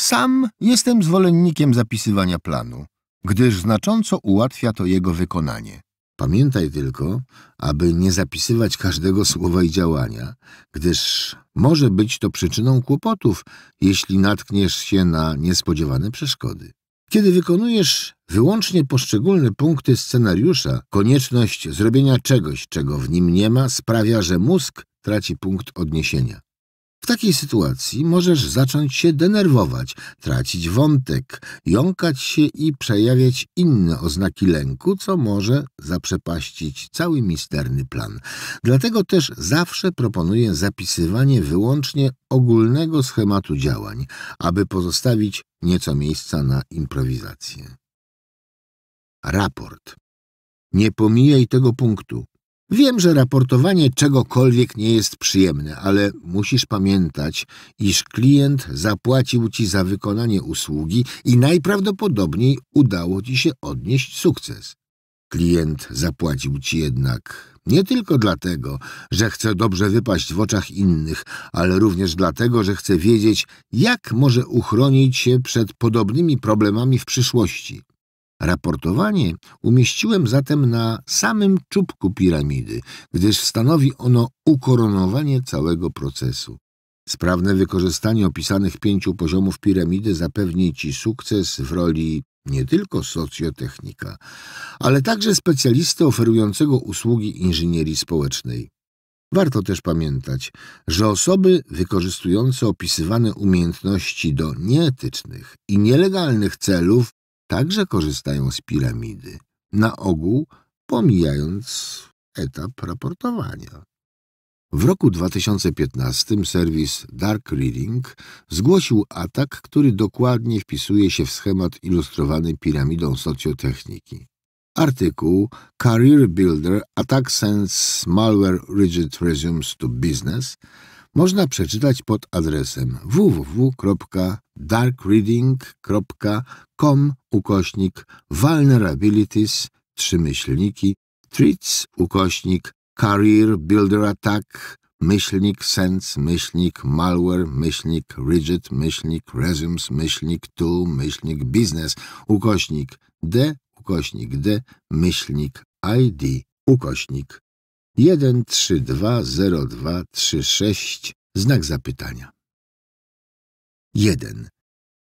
A: Sam jestem zwolennikiem zapisywania planu, gdyż znacząco ułatwia to jego wykonanie. Pamiętaj tylko, aby nie zapisywać każdego słowa i działania, gdyż może być to przyczyną kłopotów, jeśli natkniesz się na niespodziewane przeszkody. Kiedy wykonujesz wyłącznie poszczególne punkty scenariusza, konieczność zrobienia czegoś, czego w nim nie ma, sprawia, że mózg traci punkt odniesienia. W takiej sytuacji możesz zacząć się denerwować, tracić wątek, jąkać się i przejawiać inne oznaki lęku, co może zaprzepaścić cały misterny plan. Dlatego też zawsze proponuję zapisywanie wyłącznie ogólnego schematu działań, aby pozostawić nieco miejsca na improwizację. Raport. Nie pomijaj tego punktu. Wiem, że raportowanie czegokolwiek nie jest przyjemne, ale musisz pamiętać, iż klient zapłacił ci za wykonanie usługi i najprawdopodobniej udało ci się odnieść sukces. Klient zapłacił ci jednak nie tylko dlatego, że chce dobrze wypaść w oczach innych, ale również dlatego, że chce wiedzieć, jak może uchronić się przed podobnymi problemami w przyszłości. Raportowanie umieściłem zatem na samym czubku piramidy, gdyż stanowi ono ukoronowanie całego procesu. Sprawne wykorzystanie opisanych pięciu poziomów piramidy zapewni Ci sukces w roli nie tylko socjotechnika, ale także specjalisty oferującego usługi inżynierii społecznej. Warto też pamiętać, że osoby wykorzystujące opisywane umiejętności do nieetycznych i nielegalnych celów także korzystają z piramidy, na ogół pomijając etap raportowania. W roku 2015 serwis Dark Reading zgłosił atak, który dokładnie wpisuje się w schemat ilustrowany piramidą socjotechniki. Artykuł Career Builder Attack Sends Malware Rigid Resumes to Business – można przeczytać pod adresem www.darkreading.com ukośnik vulnerabilities trzy myślniki treats ukośnik career builder attack myślnik sense, myślnik malware, myślnik rigid, myślnik resumes, myślnik tool, myślnik business, ukośnik d, ukośnik d, myślnik id, ukośnik 1320236 znak zapytania. 1.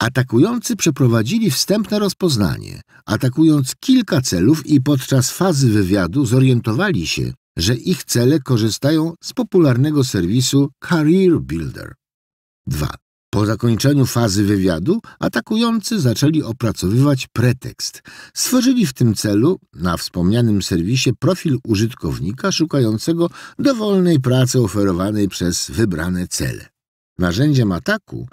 A: Atakujący przeprowadzili wstępne rozpoznanie, atakując kilka celów i podczas fazy wywiadu zorientowali się, że ich cele korzystają z popularnego serwisu Career Builder. 2. Po zakończeniu fazy wywiadu atakujący zaczęli opracowywać pretekst. Stworzyli w tym celu na wspomnianym serwisie profil użytkownika szukającego dowolnej pracy oferowanej przez wybrane cele. Narzędziem ataku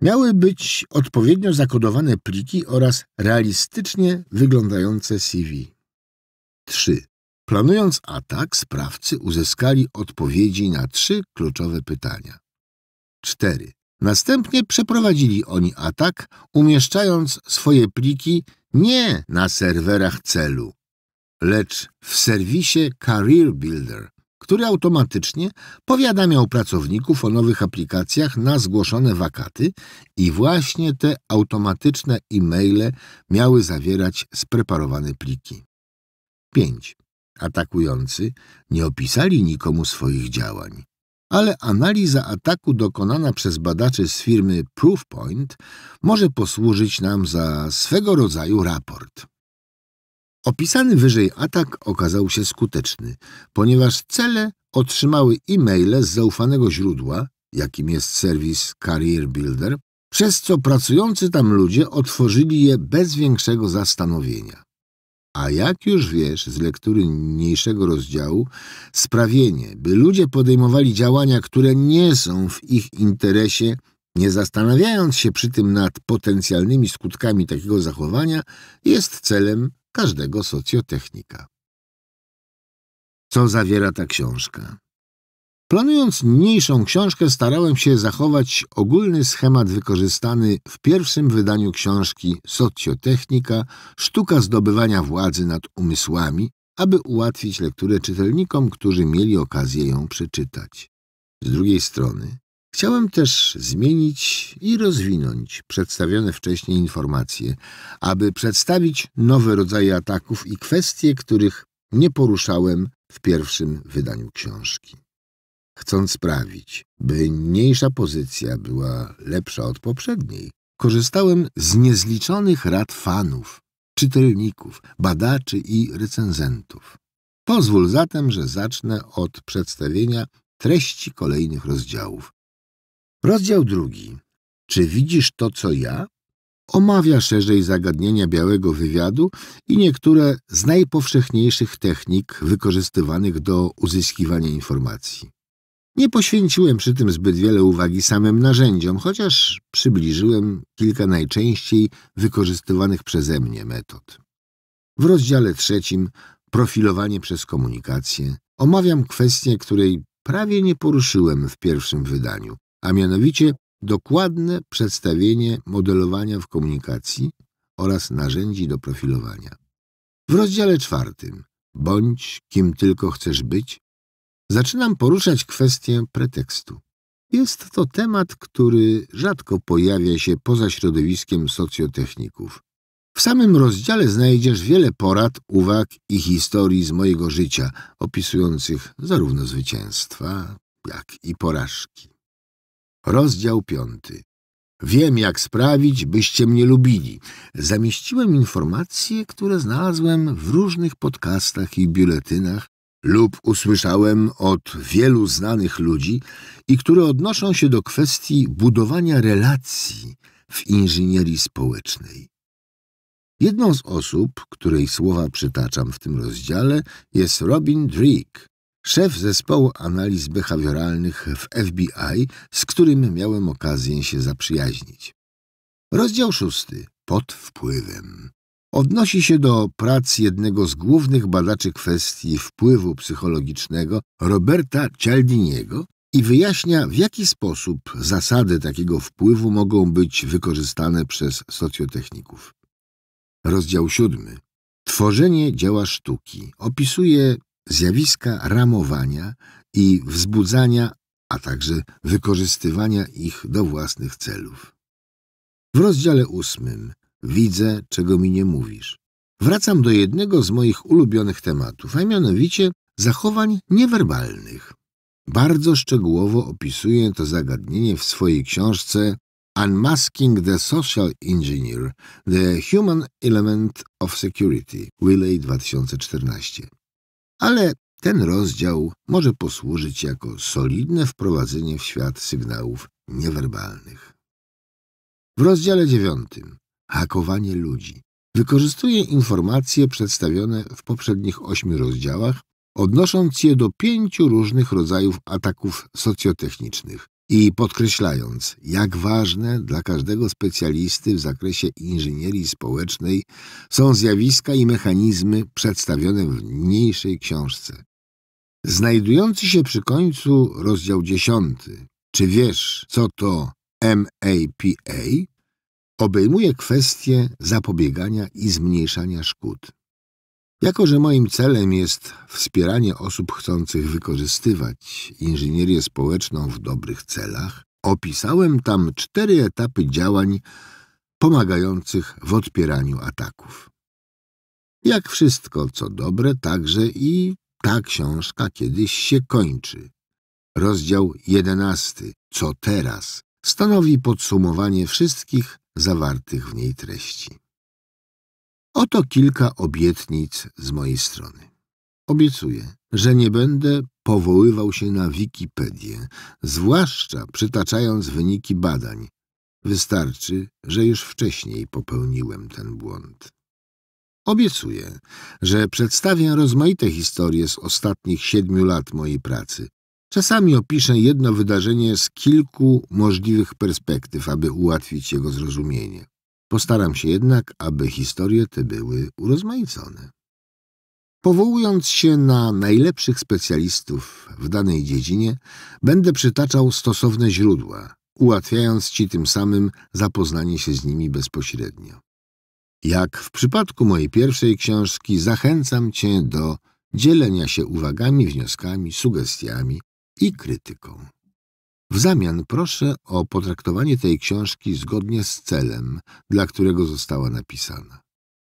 A: miały być odpowiednio zakodowane pliki oraz realistycznie wyglądające CV. 3. Planując atak, sprawcy uzyskali odpowiedzi na trzy kluczowe pytania. 4. Następnie przeprowadzili oni atak, umieszczając swoje pliki nie na serwerach celu, lecz w serwisie Career Builder, który automatycznie powiadamiał pracowników o nowych aplikacjach na zgłoszone wakaty i właśnie te automatyczne e-maile miały zawierać spreparowane pliki. 5. Atakujący nie opisali nikomu swoich działań ale analiza ataku dokonana przez badaczy z firmy Proofpoint może posłużyć nam za swego rodzaju raport. Opisany wyżej atak okazał się skuteczny, ponieważ cele otrzymały e-maile z zaufanego źródła, jakim jest serwis Career Builder, przez co pracujący tam ludzie otworzyli je bez większego zastanowienia. A jak już wiesz z lektury niniejszego rozdziału, sprawienie, by ludzie podejmowali działania, które nie są w ich interesie, nie zastanawiając się przy tym nad potencjalnymi skutkami takiego zachowania, jest celem każdego socjotechnika. Co zawiera ta książka? Planując niniejszą książkę, starałem się zachować ogólny schemat wykorzystany w pierwszym wydaniu książki Socjotechnika Sztuka zdobywania władzy nad umysłami, aby ułatwić lekturę czytelnikom, którzy mieli okazję ją przeczytać. Z drugiej strony, chciałem też zmienić i rozwinąć przedstawione wcześniej informacje, aby przedstawić nowe rodzaje ataków i kwestie, których nie poruszałem w pierwszym wydaniu książki chcąc sprawić, by mniejsza pozycja była lepsza od poprzedniej, korzystałem z niezliczonych rad fanów, czytelników, badaczy i recenzentów. Pozwól zatem, że zacznę od przedstawienia treści kolejnych rozdziałów. Rozdział drugi. Czy widzisz to, co ja? Omawia szerzej zagadnienia białego wywiadu i niektóre z najpowszechniejszych technik wykorzystywanych do uzyskiwania informacji. Nie poświęciłem przy tym zbyt wiele uwagi samym narzędziom, chociaż przybliżyłem kilka najczęściej wykorzystywanych przeze mnie metod. W rozdziale trzecim Profilowanie przez komunikację omawiam kwestię, której prawie nie poruszyłem w pierwszym wydaniu, a mianowicie dokładne przedstawienie modelowania w komunikacji oraz narzędzi do profilowania. W rozdziale czwartym Bądź kim tylko chcesz być zaczynam poruszać kwestię pretekstu. Jest to temat, który rzadko pojawia się poza środowiskiem socjotechników. W samym rozdziale znajdziesz wiele porad, uwag i historii z mojego życia, opisujących zarówno zwycięstwa, jak i porażki. Rozdział piąty. Wiem, jak sprawić, byście mnie lubili. Zamieściłem informacje, które znalazłem w różnych podcastach i biuletynach lub usłyszałem od wielu znanych ludzi i które odnoszą się do kwestii budowania relacji w inżynierii społecznej. Jedną z osób, której słowa przytaczam w tym rozdziale, jest Robin Drake, szef zespołu analiz behawioralnych w FBI, z którym miałem okazję się zaprzyjaźnić. Rozdział szósty. Pod wpływem odnosi się do prac jednego z głównych badaczy kwestii wpływu psychologicznego Roberta Cialdiniego i wyjaśnia, w jaki sposób zasady takiego wpływu mogą być wykorzystane przez socjotechników. Rozdział 7. Tworzenie dzieła sztuki opisuje zjawiska ramowania i wzbudzania, a także wykorzystywania ich do własnych celów. W rozdziale 8 widzę, czego mi nie mówisz. Wracam do jednego z moich ulubionych tematów, a mianowicie zachowań niewerbalnych. Bardzo szczegółowo opisuje to zagadnienie w swojej książce Unmasking the Social Engineer – The Human Element of Security, Willey 2014. Ale ten rozdział może posłużyć jako solidne wprowadzenie w świat sygnałów niewerbalnych. W rozdziale dziewiątym hakowanie ludzi. Wykorzystuje informacje przedstawione w poprzednich ośmiu rozdziałach, odnosząc je do pięciu różnych rodzajów ataków socjotechnicznych i podkreślając, jak ważne dla każdego specjalisty w zakresie inżynierii społecznej są zjawiska i mechanizmy przedstawione w niniejszej książce. Znajdujący się przy końcu rozdział 10. Czy wiesz, co to MAPA? obejmuje kwestie zapobiegania i zmniejszania szkód. Jako, że moim celem jest wspieranie osób chcących wykorzystywać inżynierię społeczną w dobrych celach, opisałem tam cztery etapy działań pomagających w odpieraniu ataków. Jak wszystko, co dobre, także i ta książka kiedyś się kończy. Rozdział jedenasty. Co teraz? stanowi podsumowanie wszystkich zawartych w niej treści. Oto kilka obietnic z mojej strony. Obiecuję, że nie będę powoływał się na Wikipedię, zwłaszcza przytaczając wyniki badań. Wystarczy, że już wcześniej popełniłem ten błąd. Obiecuję, że przedstawię rozmaite historie z ostatnich siedmiu lat mojej pracy, Czasami opiszę jedno wydarzenie z kilku możliwych perspektyw, aby ułatwić jego zrozumienie. Postaram się jednak, aby historie te były urozmaicone. Powołując się na najlepszych specjalistów w danej dziedzinie, będę przytaczał stosowne źródła, ułatwiając Ci tym samym zapoznanie się z nimi bezpośrednio. Jak w przypadku mojej pierwszej książki, zachęcam Cię do dzielenia się uwagami, wnioskami, sugestiami, i krytyką. W zamian proszę o potraktowanie tej książki zgodnie z celem, dla którego została napisana.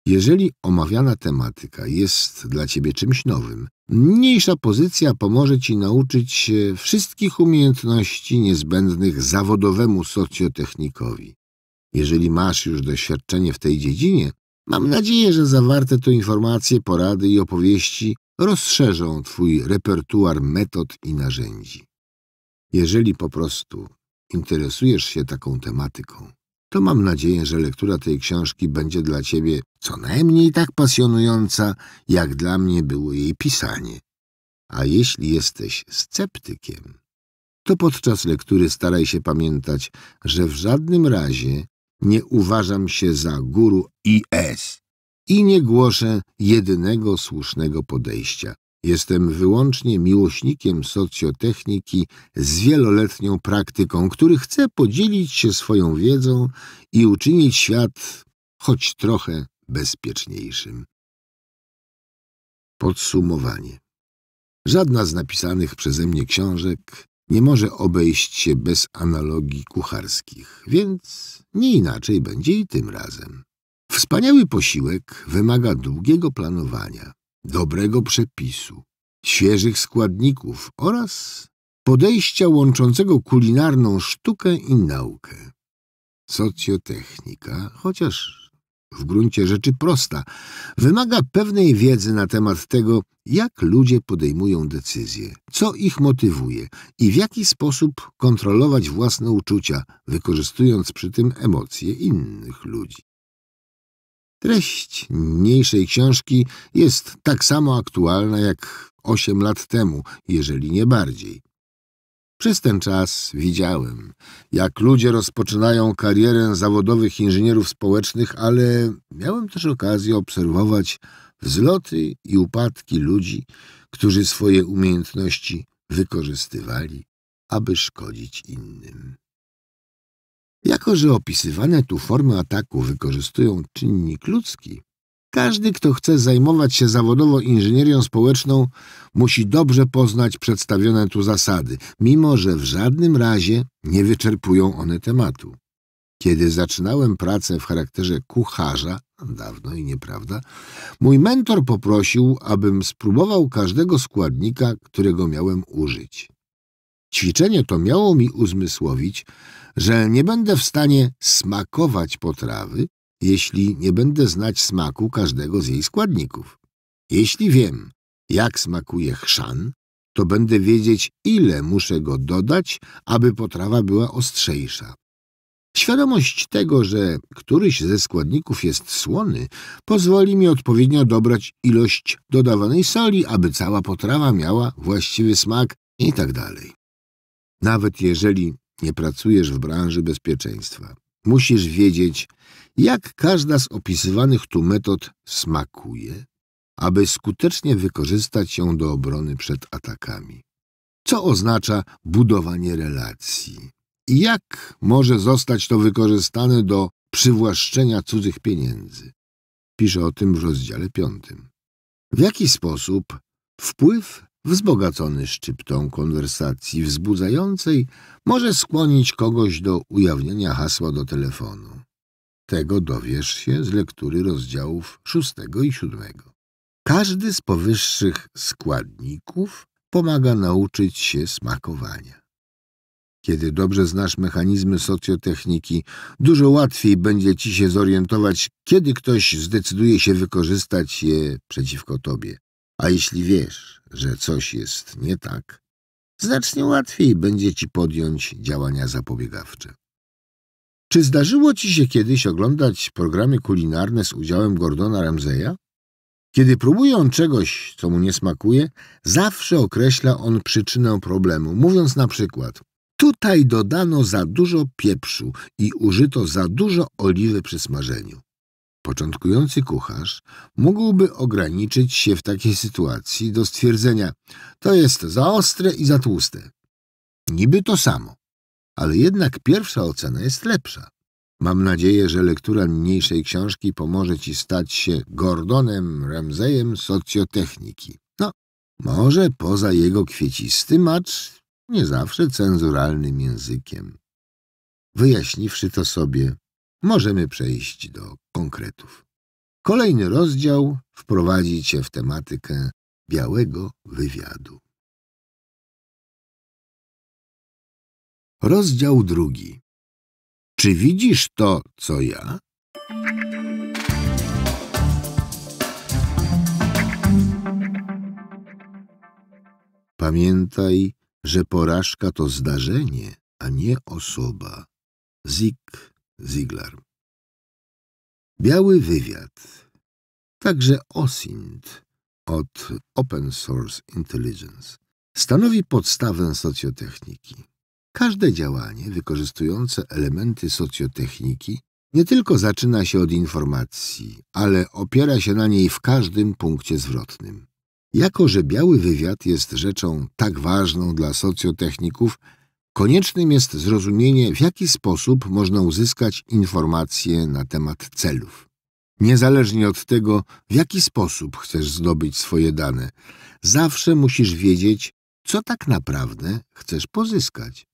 A: Jeżeli omawiana tematyka jest dla Ciebie czymś nowym, mniejsza pozycja pomoże Ci nauczyć się wszystkich umiejętności niezbędnych zawodowemu socjotechnikowi. Jeżeli masz już doświadczenie w tej dziedzinie, mam nadzieję, że zawarte tu informacje, porady i opowieści rozszerzą Twój repertuar metod i narzędzi. Jeżeli po prostu interesujesz się taką tematyką, to mam nadzieję, że lektura tej książki będzie dla Ciebie co najmniej tak pasjonująca, jak dla mnie było jej pisanie. A jeśli jesteś sceptykiem, to podczas lektury staraj się pamiętać, że w żadnym razie nie uważam się za guru IS i nie głoszę jedynego słusznego podejścia. Jestem wyłącznie miłośnikiem socjotechniki z wieloletnią praktyką, który chce podzielić się swoją wiedzą i uczynić świat choć trochę bezpieczniejszym. Podsumowanie. Żadna z napisanych przeze mnie książek nie może obejść się bez analogii kucharskich, więc nie inaczej będzie i tym razem. Wspaniały posiłek wymaga długiego planowania, dobrego przepisu, świeżych składników oraz podejścia łączącego kulinarną sztukę i naukę. Socjotechnika, chociaż w gruncie rzeczy prosta, wymaga pewnej wiedzy na temat tego, jak ludzie podejmują decyzje, co ich motywuje i w jaki sposób kontrolować własne uczucia, wykorzystując przy tym emocje innych ludzi. Treść niniejszej książki jest tak samo aktualna jak osiem lat temu, jeżeli nie bardziej. Przez ten czas widziałem, jak ludzie rozpoczynają karierę zawodowych inżynierów społecznych, ale miałem też okazję obserwować wzloty i upadki ludzi, którzy swoje umiejętności wykorzystywali, aby szkodzić innym. Jako, że opisywane tu formy ataku wykorzystują czynnik ludzki, każdy, kto chce zajmować się zawodowo inżynierią społeczną, musi dobrze poznać przedstawione tu zasady, mimo że w żadnym razie nie wyczerpują one tematu. Kiedy zaczynałem pracę w charakterze kucharza, dawno i nieprawda, mój mentor poprosił, abym spróbował każdego składnika, którego miałem użyć. Ćwiczenie to miało mi uzmysłowić, że nie będę w stanie smakować potrawy, jeśli nie będę znać smaku każdego z jej składników. Jeśli wiem, jak smakuje chrzan, to będę wiedzieć, ile muszę go dodać, aby potrawa była ostrzejsza. Świadomość tego, że któryś ze składników jest słony, pozwoli mi odpowiednio dobrać ilość dodawanej soli, aby cała potrawa miała właściwy smak i tak dalej. Nawet jeżeli nie pracujesz w branży bezpieczeństwa. Musisz wiedzieć, jak każda z opisywanych tu metod smakuje, aby skutecznie wykorzystać ją do obrony przed atakami. Co oznacza budowanie relacji? I jak może zostać to wykorzystane do przywłaszczenia cudzych pieniędzy? Pisze o tym w rozdziale piątym. W jaki sposób wpływ wzbogacony szczyptą konwersacji wzbudzającej, może skłonić kogoś do ujawnienia hasła do telefonu. Tego dowiesz się z lektury rozdziałów 6 i 7. Każdy z powyższych składników pomaga nauczyć się smakowania. Kiedy dobrze znasz mechanizmy socjotechniki, dużo łatwiej będzie ci się zorientować, kiedy ktoś zdecyduje się wykorzystać je przeciwko tobie. A jeśli wiesz, że coś jest nie tak, znacznie łatwiej będzie ci podjąć działania zapobiegawcze. Czy zdarzyło ci się kiedyś oglądać programy kulinarne z udziałem Gordona Ramseya? Kiedy próbuje on czegoś, co mu nie smakuje, zawsze określa on przyczynę problemu, mówiąc na przykład Tutaj dodano za dużo pieprzu i użyto za dużo oliwy przy smażeniu. Początkujący kucharz mógłby ograniczyć się w takiej sytuacji do stwierdzenia to jest za ostre i za tłuste. Niby to samo, ale jednak pierwsza ocena jest lepsza. Mam nadzieję, że lektura niniejszej książki pomoże ci stać się Gordonem Ramsejem socjotechniki. No, może poza jego kwiecisty macz, nie zawsze cenzuralnym językiem. Wyjaśniwszy to sobie, możemy przejść do konkretów. Kolejny rozdział wprowadzi Cię w tematykę białego wywiadu.
B: Rozdział drugi. Czy
A: widzisz to, co ja? Pamiętaj, że porażka to zdarzenie, a nie osoba. Zig Ziegler. Biały wywiad, także OSINT od Open Source Intelligence, stanowi podstawę socjotechniki. Każde działanie wykorzystujące elementy socjotechniki nie tylko zaczyna się od informacji, ale opiera się na niej w każdym punkcie zwrotnym. Jako, że biały wywiad jest rzeczą tak ważną dla socjotechników, Koniecznym jest zrozumienie, w jaki sposób można uzyskać informacje na temat celów. Niezależnie od tego, w jaki sposób chcesz zdobyć swoje dane, zawsze musisz wiedzieć, co tak naprawdę chcesz pozyskać.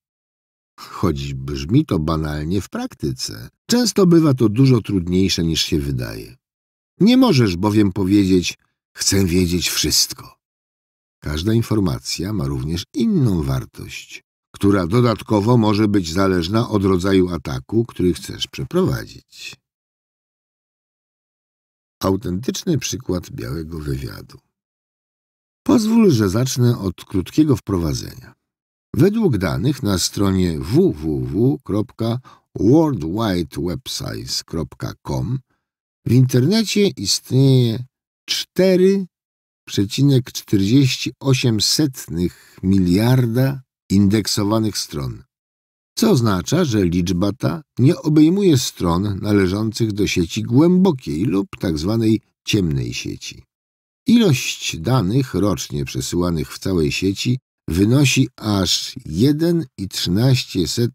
A: Choć brzmi to banalnie w praktyce, często bywa to dużo trudniejsze niż się wydaje. Nie możesz bowiem powiedzieć, chcę wiedzieć wszystko. Każda informacja ma również inną wartość która dodatkowo może być zależna od rodzaju ataku, który chcesz przeprowadzić. Autentyczny przykład białego wywiadu. Pozwól, że zacznę od krótkiego wprowadzenia. Według danych na stronie www.worldwidewebsites.com w internecie istnieje 4,48 miliarda indeksowanych stron, co oznacza, że liczba ta nie obejmuje stron należących do sieci głębokiej lub tzw. Tak ciemnej sieci. Ilość danych rocznie przesyłanych w całej sieci wynosi aż 1,13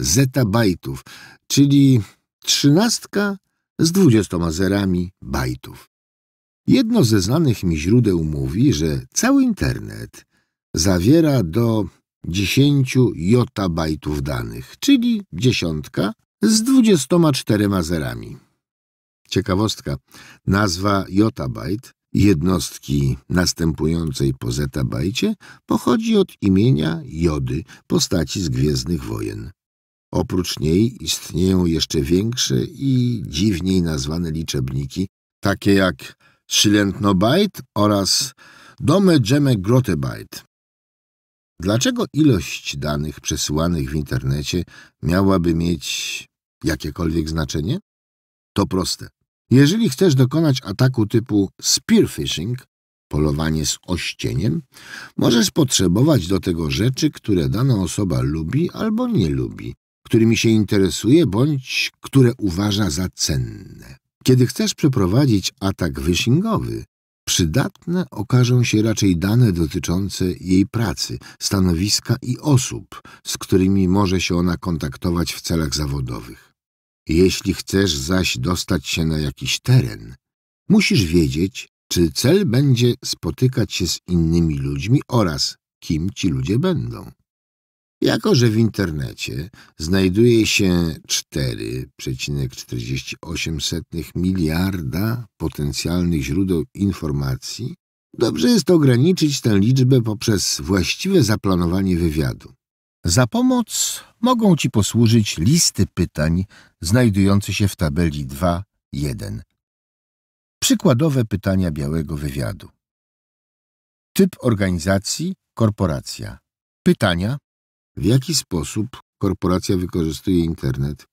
A: zetabajtów, czyli trzynastka z dwudziestoma zerami bajtów. Jedno ze znanych mi źródeł mówi, że cały internet zawiera do dziesięciu jotabajtów danych, czyli dziesiątka z dwudziestoma czterema zerami. Ciekawostka. Nazwa jotabajt jednostki następującej po zetabajcie pochodzi od imienia Jody, postaci z Gwiezdnych Wojen. Oprócz niej istnieją jeszcze większe i dziwniej nazwane liczebniki, takie jak Silentnobajt oraz Dome Dżeme Grotebajt. Dlaczego ilość danych przesyłanych w internecie miałaby mieć jakiekolwiek znaczenie? To proste. Jeżeli chcesz dokonać ataku typu spear phishing, polowanie z ościeniem, możesz potrzebować do tego rzeczy, które dana osoba lubi albo nie lubi, którymi się interesuje bądź które uważa za cenne. Kiedy chcesz przeprowadzić atak phishingowy, Przydatne okażą się raczej dane dotyczące jej pracy, stanowiska i osób, z którymi może się ona kontaktować w celach zawodowych. Jeśli chcesz zaś dostać się na jakiś teren, musisz wiedzieć, czy cel będzie spotykać się z innymi ludźmi oraz kim ci ludzie będą. Jako, że w internecie znajduje się 4,48 miliarda potencjalnych źródeł informacji, dobrze jest ograniczyć tę liczbę poprzez właściwe zaplanowanie wywiadu. Za pomoc mogą Ci posłużyć listy pytań znajdujące się w tabeli 2.1. Przykładowe pytania białego wywiadu. Typ organizacji – korporacja. Pytania w jaki sposób korporacja wykorzystuje internet?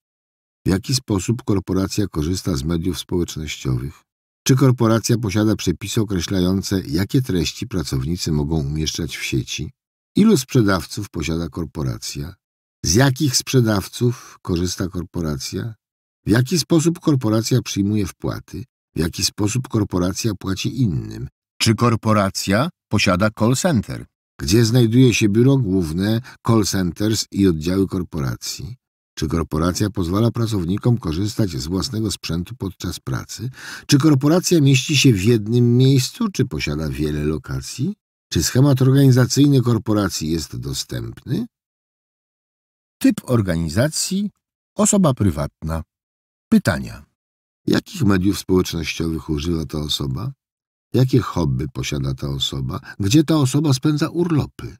A: W jaki sposób korporacja korzysta z mediów społecznościowych? Czy korporacja posiada przepisy określające, jakie treści pracownicy mogą umieszczać w sieci? Ilu sprzedawców posiada korporacja? Z jakich sprzedawców korzysta korporacja? W jaki sposób korporacja przyjmuje wpłaty? W jaki sposób korporacja płaci innym? Czy korporacja posiada call center? gdzie znajduje się biuro główne, call centers i oddziały korporacji. Czy korporacja pozwala pracownikom korzystać z własnego sprzętu podczas pracy? Czy korporacja mieści się w jednym miejscu, czy posiada wiele lokacji? Czy schemat organizacyjny korporacji jest dostępny? Typ organizacji osoba prywatna. Pytania. Jakich mediów społecznościowych używa ta osoba? Jakie hobby posiada ta osoba? Gdzie ta osoba spędza urlopy?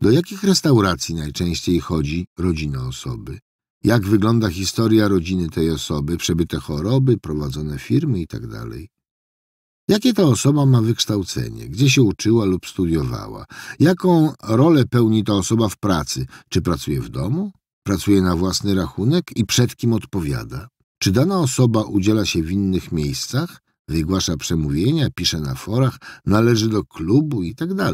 A: Do jakich restauracji najczęściej chodzi rodzina osoby? Jak wygląda historia rodziny tej osoby, przebyte choroby, prowadzone firmy itd. Tak Jakie ta osoba ma wykształcenie, gdzie się uczyła lub studiowała, jaką rolę pełni ta osoba w pracy, czy pracuje w domu, pracuje na własny rachunek i przed kim odpowiada. Czy dana osoba udziela się w innych miejscach, wygłasza przemówienia, pisze na forach, należy do klubu itd. Tak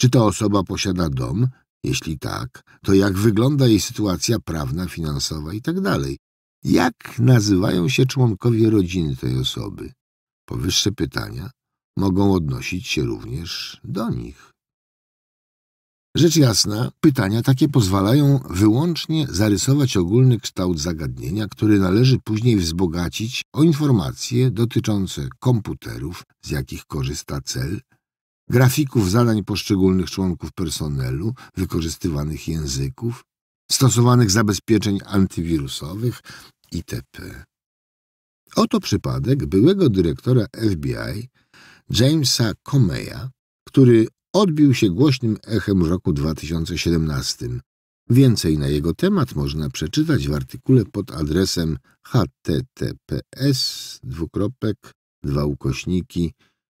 A: Czy ta osoba posiada dom? Jeśli tak, to jak wygląda jej sytuacja prawna, finansowa itd. Tak jak nazywają się członkowie rodziny tej osoby? Powyższe pytania mogą odnosić się również do nich. Rzecz jasna, pytania takie pozwalają wyłącznie zarysować ogólny kształt zagadnienia, który należy później wzbogacić o informacje dotyczące komputerów, z jakich korzysta cel, grafików zadań poszczególnych członków personelu, wykorzystywanych języków, stosowanych zabezpieczeń antywirusowych itp. Oto przypadek byłego dyrektora FBI Jamesa Comeya, który odbił się głośnym echem w roku 2017. Więcej na jego temat można przeczytać w artykule pod adresem https dwukropek dwa ukośniki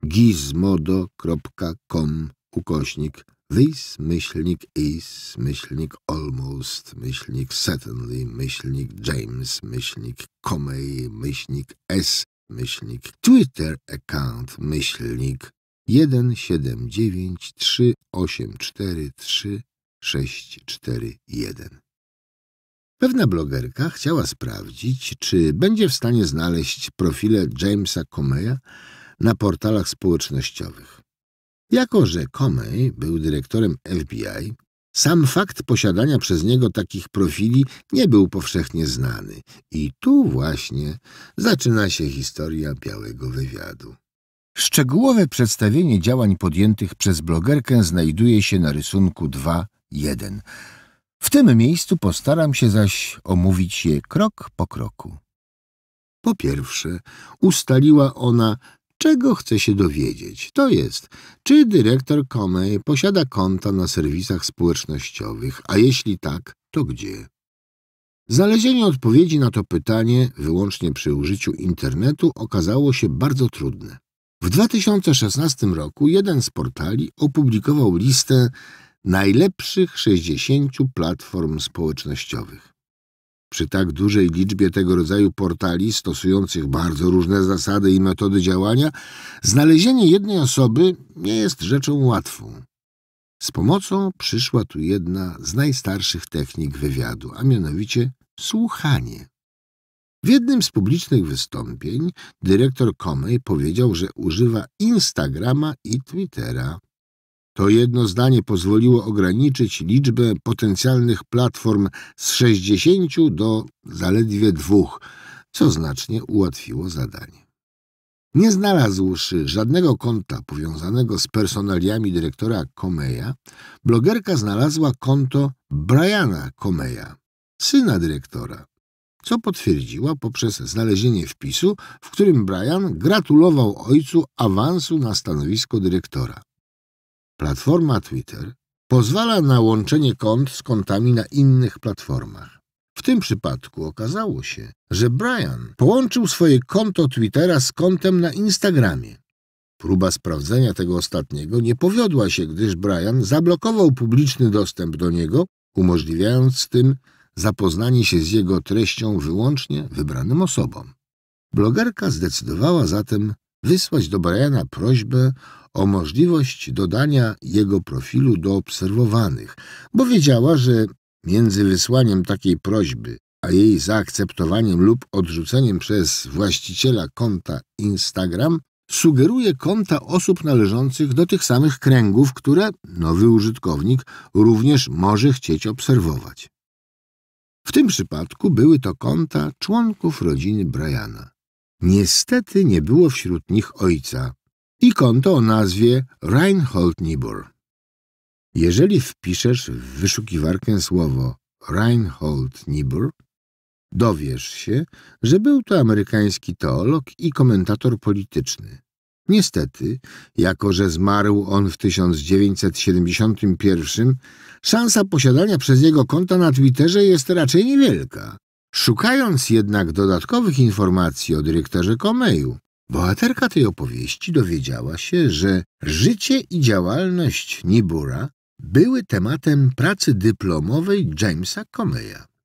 A: gizmodo.com ukośnik this myślnik is myślnik almost myślnik certainly myślnik James myślnik Comey myślnik s myślnik Twitter account myślnik 1 7 9 3 8 4 3 6 4 1. Pewna blogerka chciała sprawdzić, czy będzie w stanie znaleźć profile Jamesa Comeya na portalach społecznościowych. Jako, że Comey był dyrektorem FBI, sam fakt posiadania przez niego takich profili nie był powszechnie znany. I tu właśnie zaczyna się historia białego wywiadu. Szczegółowe przedstawienie działań podjętych przez blogerkę znajduje się na rysunku 2.1. W tym miejscu postaram się zaś omówić je krok po kroku. Po pierwsze, ustaliła ona, czego chce się dowiedzieć, to jest, czy dyrektor Comey posiada konta na serwisach społecznościowych, a jeśli tak, to gdzie? Znalezienie odpowiedzi na to pytanie, wyłącznie przy użyciu internetu, okazało się bardzo trudne. W 2016 roku jeden z portali opublikował listę najlepszych 60 platform społecznościowych. Przy tak dużej liczbie tego rodzaju portali stosujących bardzo różne zasady i metody działania, znalezienie jednej osoby nie jest rzeczą łatwą. Z pomocą przyszła tu jedna z najstarszych technik wywiadu, a mianowicie słuchanie. W jednym z publicznych wystąpień dyrektor Comey powiedział, że używa Instagrama i Twittera. To jedno zdanie pozwoliło ograniczyć liczbę potencjalnych platform z 60 do zaledwie dwóch, co znacznie ułatwiło zadanie. Nie znalazłszy żadnego konta powiązanego z personaliami dyrektora Comeya, blogerka znalazła konto Briana Comeya, syna dyrektora, co potwierdziła poprzez znalezienie wpisu, w którym Brian gratulował ojcu awansu na stanowisko dyrektora. Platforma Twitter pozwala na łączenie kont z kontami na innych platformach. W tym przypadku okazało się, że Brian połączył swoje konto Twittera z kontem na Instagramie. Próba sprawdzenia tego ostatniego nie powiodła się, gdyż Brian zablokował publiczny dostęp do niego, umożliwiając tym zapoznanie się z jego treścią wyłącznie wybranym osobom. Blogerka zdecydowała zatem wysłać do Briana prośbę o możliwość dodania jego profilu do obserwowanych, bo wiedziała, że między wysłaniem takiej prośby a jej zaakceptowaniem lub odrzuceniem przez właściciela konta Instagram sugeruje konta osób należących do tych samych kręgów, które nowy użytkownik również może chcieć obserwować. W tym przypadku były to konta członków rodziny Briana. Niestety nie było wśród nich ojca i konto o nazwie Reinhold Niebuhr. Jeżeli wpiszesz w wyszukiwarkę słowo Reinhold Niebuhr, dowiesz się, że był to amerykański teolog i komentator polityczny. Niestety, jako że zmarł on w 1971, szansa posiadania przez niego konta na Twitterze jest raczej niewielka. Szukając jednak dodatkowych informacji o dyrektorze Komeju, bohaterka tej opowieści dowiedziała się, że życie i działalność Nibura były tematem pracy dyplomowej Jamesa Comeya.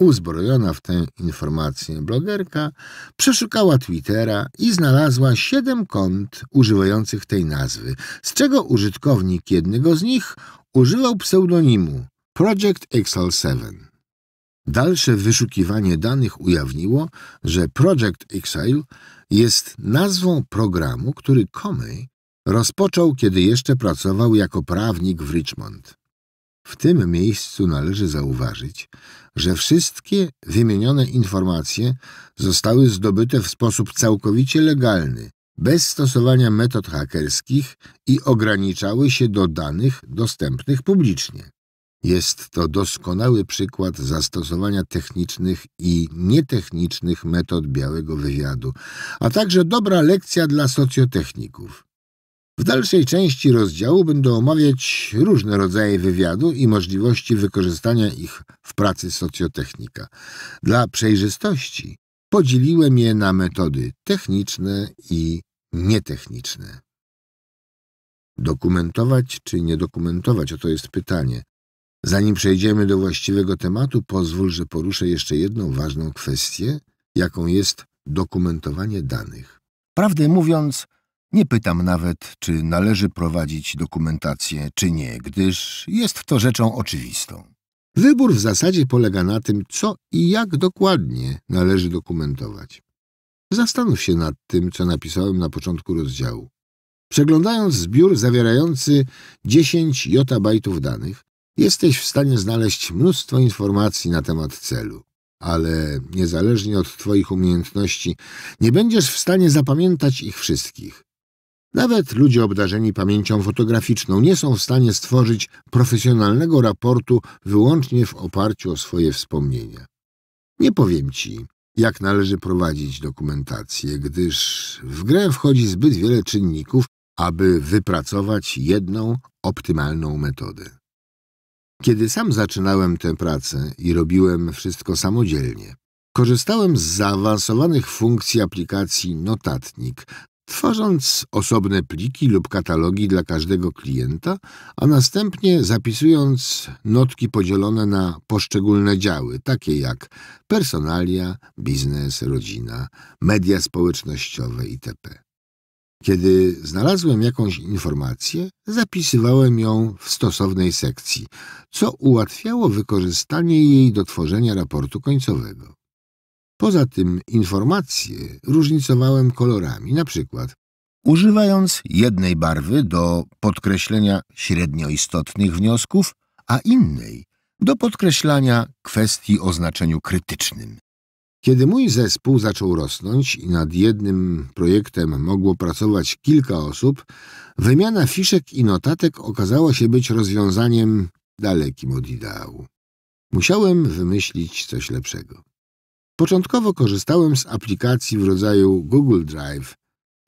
A: Uzbrojona w tę informację blogerka przeszukała Twittera i znalazła siedem kont używających tej nazwy, z czego użytkownik jednego z nich używał pseudonimu Project Excel 7. Dalsze wyszukiwanie danych ujawniło, że Project Excel jest nazwą programu, który Comey rozpoczął, kiedy jeszcze pracował jako prawnik w Richmond. W tym miejscu należy zauważyć, że wszystkie wymienione informacje zostały zdobyte w sposób całkowicie legalny, bez stosowania metod hakerskich i ograniczały się do danych dostępnych publicznie. Jest to doskonały przykład zastosowania technicznych i nietechnicznych metod białego wywiadu, a także dobra lekcja dla socjotechników. W dalszej części rozdziału będę omawiać różne rodzaje wywiadu i możliwości wykorzystania ich w pracy socjotechnika. Dla przejrzystości podzieliłem je na metody techniczne i nietechniczne. Dokumentować czy nie dokumentować, oto jest pytanie. Zanim przejdziemy do właściwego tematu, pozwól, że poruszę jeszcze jedną ważną kwestię, jaką jest dokumentowanie danych. Prawdę mówiąc, nie pytam nawet, czy należy prowadzić dokumentację, czy nie, gdyż jest to rzeczą oczywistą. Wybór w zasadzie polega na tym, co i jak dokładnie należy dokumentować. Zastanów się nad tym, co napisałem na początku rozdziału. Przeglądając zbiór zawierający 10 jotabajtów danych, jesteś w stanie znaleźć mnóstwo informacji na temat celu ale niezależnie od Twoich umiejętności, nie będziesz w stanie zapamiętać ich wszystkich. Nawet ludzie obdarzeni pamięcią fotograficzną nie są w stanie stworzyć profesjonalnego raportu wyłącznie w oparciu o swoje wspomnienia. Nie powiem ci, jak należy prowadzić dokumentację, gdyż w grę wchodzi zbyt wiele czynników, aby wypracować jedną optymalną metodę. Kiedy sam zaczynałem tę pracę i robiłem wszystko samodzielnie, korzystałem z zaawansowanych funkcji aplikacji Notatnik, tworząc osobne pliki lub katalogi dla każdego klienta, a następnie zapisując notki podzielone na poszczególne działy, takie jak personalia, biznes, rodzina, media społecznościowe itp. Kiedy znalazłem jakąś informację, zapisywałem ją w stosownej sekcji, co ułatwiało wykorzystanie jej do tworzenia raportu końcowego. Poza tym informacje różnicowałem kolorami, na przykład używając jednej barwy do podkreślenia średnio istotnych wniosków, a innej do podkreślania kwestii o znaczeniu krytycznym. Kiedy mój zespół zaczął rosnąć i nad jednym projektem mogło pracować kilka osób, wymiana fiszek i notatek okazała się być rozwiązaniem dalekim od ideału. Musiałem wymyślić coś lepszego. Początkowo korzystałem z aplikacji w rodzaju Google Drive,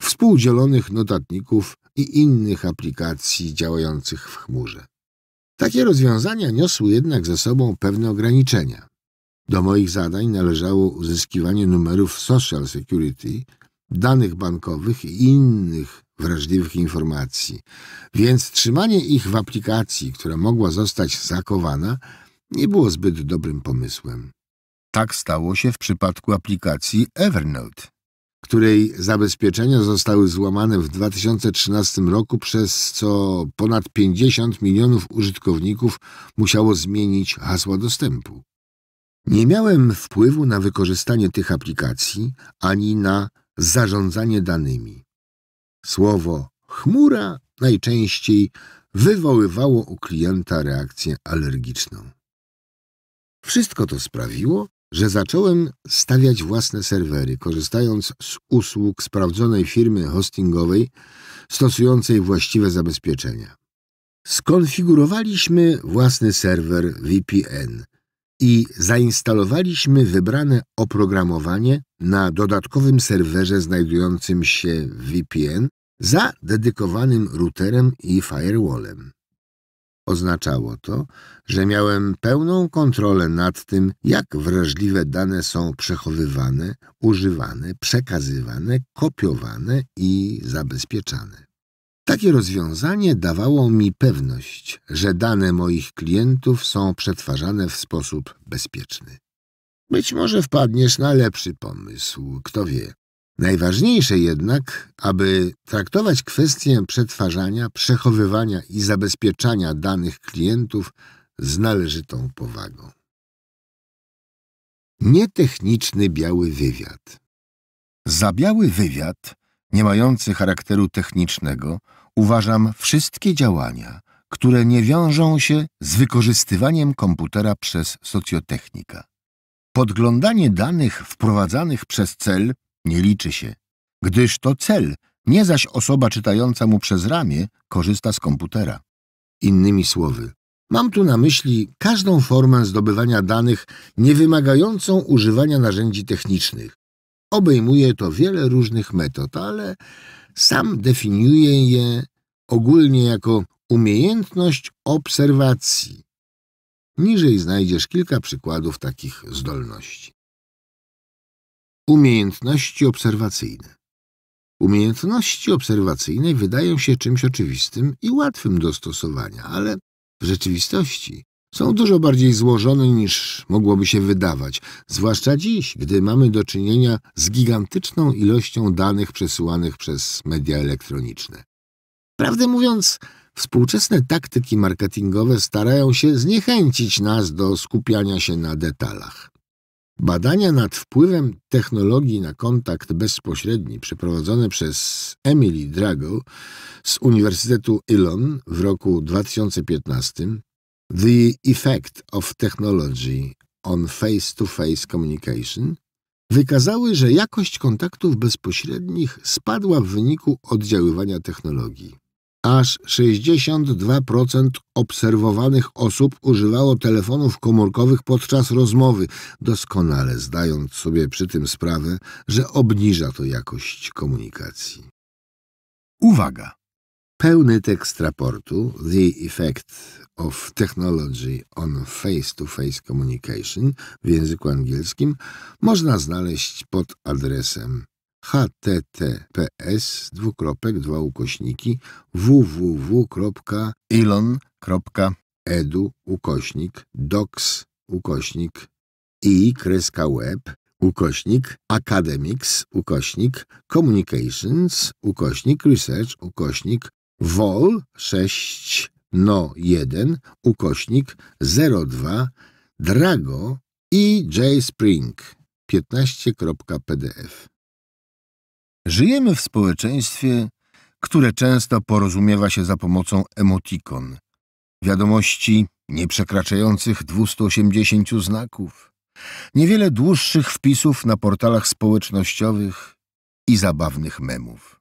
A: współdzielonych notatników i innych aplikacji działających w chmurze. Takie rozwiązania niosły jednak ze sobą pewne ograniczenia. Do moich zadań należało uzyskiwanie numerów Social Security, danych bankowych i innych wrażliwych informacji, więc trzymanie ich w aplikacji, która mogła zostać zakowana, nie było zbyt dobrym pomysłem. Tak stało się w przypadku aplikacji Evernote, której zabezpieczenia zostały złamane w 2013 roku, przez co ponad 50 milionów użytkowników musiało zmienić hasła dostępu. Nie miałem wpływu na wykorzystanie tych aplikacji ani na zarządzanie danymi. Słowo chmura najczęściej wywoływało u klienta reakcję alergiczną. Wszystko to sprawiło, że zacząłem stawiać własne serwery, korzystając z usług sprawdzonej firmy hostingowej stosującej właściwe zabezpieczenia. Skonfigurowaliśmy własny serwer VPN i zainstalowaliśmy wybrane oprogramowanie na dodatkowym serwerze znajdującym się w VPN za dedykowanym routerem i firewallem. Oznaczało to, że miałem pełną kontrolę nad tym, jak wrażliwe dane są przechowywane, używane, przekazywane, kopiowane i zabezpieczane. Takie rozwiązanie dawało mi pewność, że dane moich klientów są przetwarzane w sposób bezpieczny. Być może wpadniesz na lepszy pomysł, kto wie. Najważniejsze jednak, aby traktować kwestię przetwarzania, przechowywania i zabezpieczania danych klientów z należytą powagą. Nietechniczny biały wywiad Za biały wywiad, nie mający charakteru technicznego, uważam wszystkie działania, które nie wiążą się z wykorzystywaniem komputera przez socjotechnika. Podglądanie danych wprowadzanych przez cel nie liczy się, gdyż to cel, nie zaś osoba czytająca mu przez ramię korzysta z komputera. Innymi słowy, mam tu na myśli każdą formę zdobywania danych niewymagającą używania narzędzi technicznych. Obejmuje to wiele różnych metod, ale sam definiuję je ogólnie jako umiejętność obserwacji. Niżej znajdziesz kilka przykładów takich zdolności. Umiejętności obserwacyjne. Umiejętności obserwacyjne wydają się czymś oczywistym i łatwym do stosowania, ale w rzeczywistości są dużo bardziej złożone niż mogłoby się wydawać, zwłaszcza dziś, gdy mamy do czynienia z gigantyczną ilością danych przesyłanych przez media elektroniczne. Prawdę mówiąc, współczesne taktyki marketingowe starają się zniechęcić nas do skupiania się na detalach. Badania nad wpływem technologii na kontakt bezpośredni przeprowadzone przez Emily Drago z Uniwersytetu Elon w roku 2015 The Effect of Technology on Face-to-Face Communication wykazały, że jakość kontaktów bezpośrednich spadła w wyniku oddziaływania technologii. Aż 62% obserwowanych osób używało telefonów komórkowych podczas rozmowy, doskonale zdając sobie przy tym sprawę, że obniża to jakość komunikacji. Uwaga! Pełny tekst raportu The Effect of Technology on Face-to-Face -face Communication w języku angielskim można znaleźć pod adresem https dwukropek dwa ukośniki www.ilon.edu ukośnik docs ukośnik i kreska web ukośnik academics ukośnik communications ukośnik research ukośnik vol 6 no 1 ukośnik 02 drago i jspring 15.pdf Żyjemy w społeczeństwie, które często porozumiewa się za pomocą emotikon, wiadomości nieprzekraczających 280 znaków, niewiele dłuższych wpisów na portalach społecznościowych i zabawnych memów.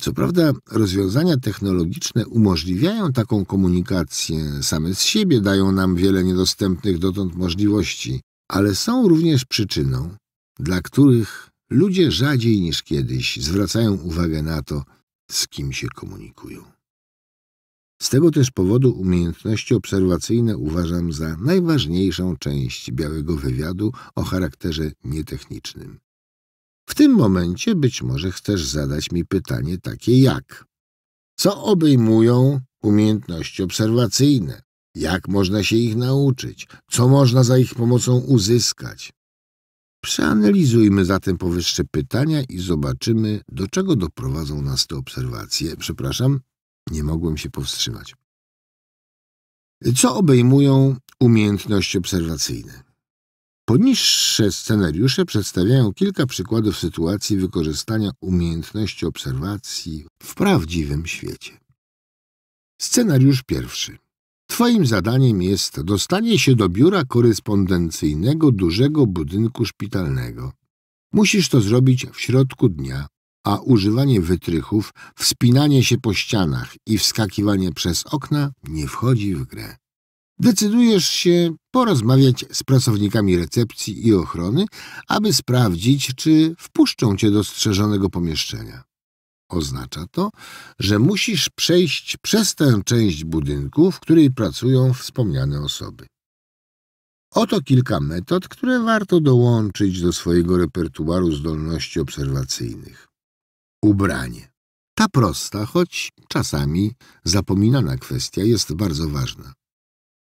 A: Co prawda rozwiązania technologiczne umożliwiają taką komunikację, same z siebie dają nam wiele niedostępnych dotąd możliwości, ale są również przyczyną, dla których Ludzie rzadziej niż kiedyś zwracają uwagę na to, z kim się komunikują. Z tego też powodu umiejętności obserwacyjne uważam za najważniejszą część białego wywiadu o charakterze nietechnicznym. W tym momencie być może chcesz zadać mi pytanie takie jak co obejmują umiejętności obserwacyjne? Jak można się ich nauczyć? Co można za ich pomocą uzyskać? Przeanalizujmy zatem powyższe pytania i zobaczymy, do czego doprowadzą nas te obserwacje. Przepraszam, nie mogłem się powstrzymać. Co obejmują umiejętności obserwacyjne? Poniższe scenariusze przedstawiają kilka przykładów sytuacji wykorzystania umiejętności obserwacji w prawdziwym świecie. Scenariusz pierwszy. Twoim zadaniem jest dostanie się do biura korespondencyjnego dużego budynku szpitalnego. Musisz to zrobić w środku dnia, a używanie wytrychów, wspinanie się po ścianach i wskakiwanie przez okna nie wchodzi w grę. Decydujesz się porozmawiać z pracownikami recepcji i ochrony, aby sprawdzić, czy wpuszczą cię do strzeżonego pomieszczenia. Oznacza to, że musisz przejść przez tę część budynku, w której pracują wspomniane osoby. Oto kilka metod, które warto dołączyć do swojego repertuaru zdolności obserwacyjnych. Ubranie. Ta prosta, choć czasami zapominana kwestia jest bardzo ważna.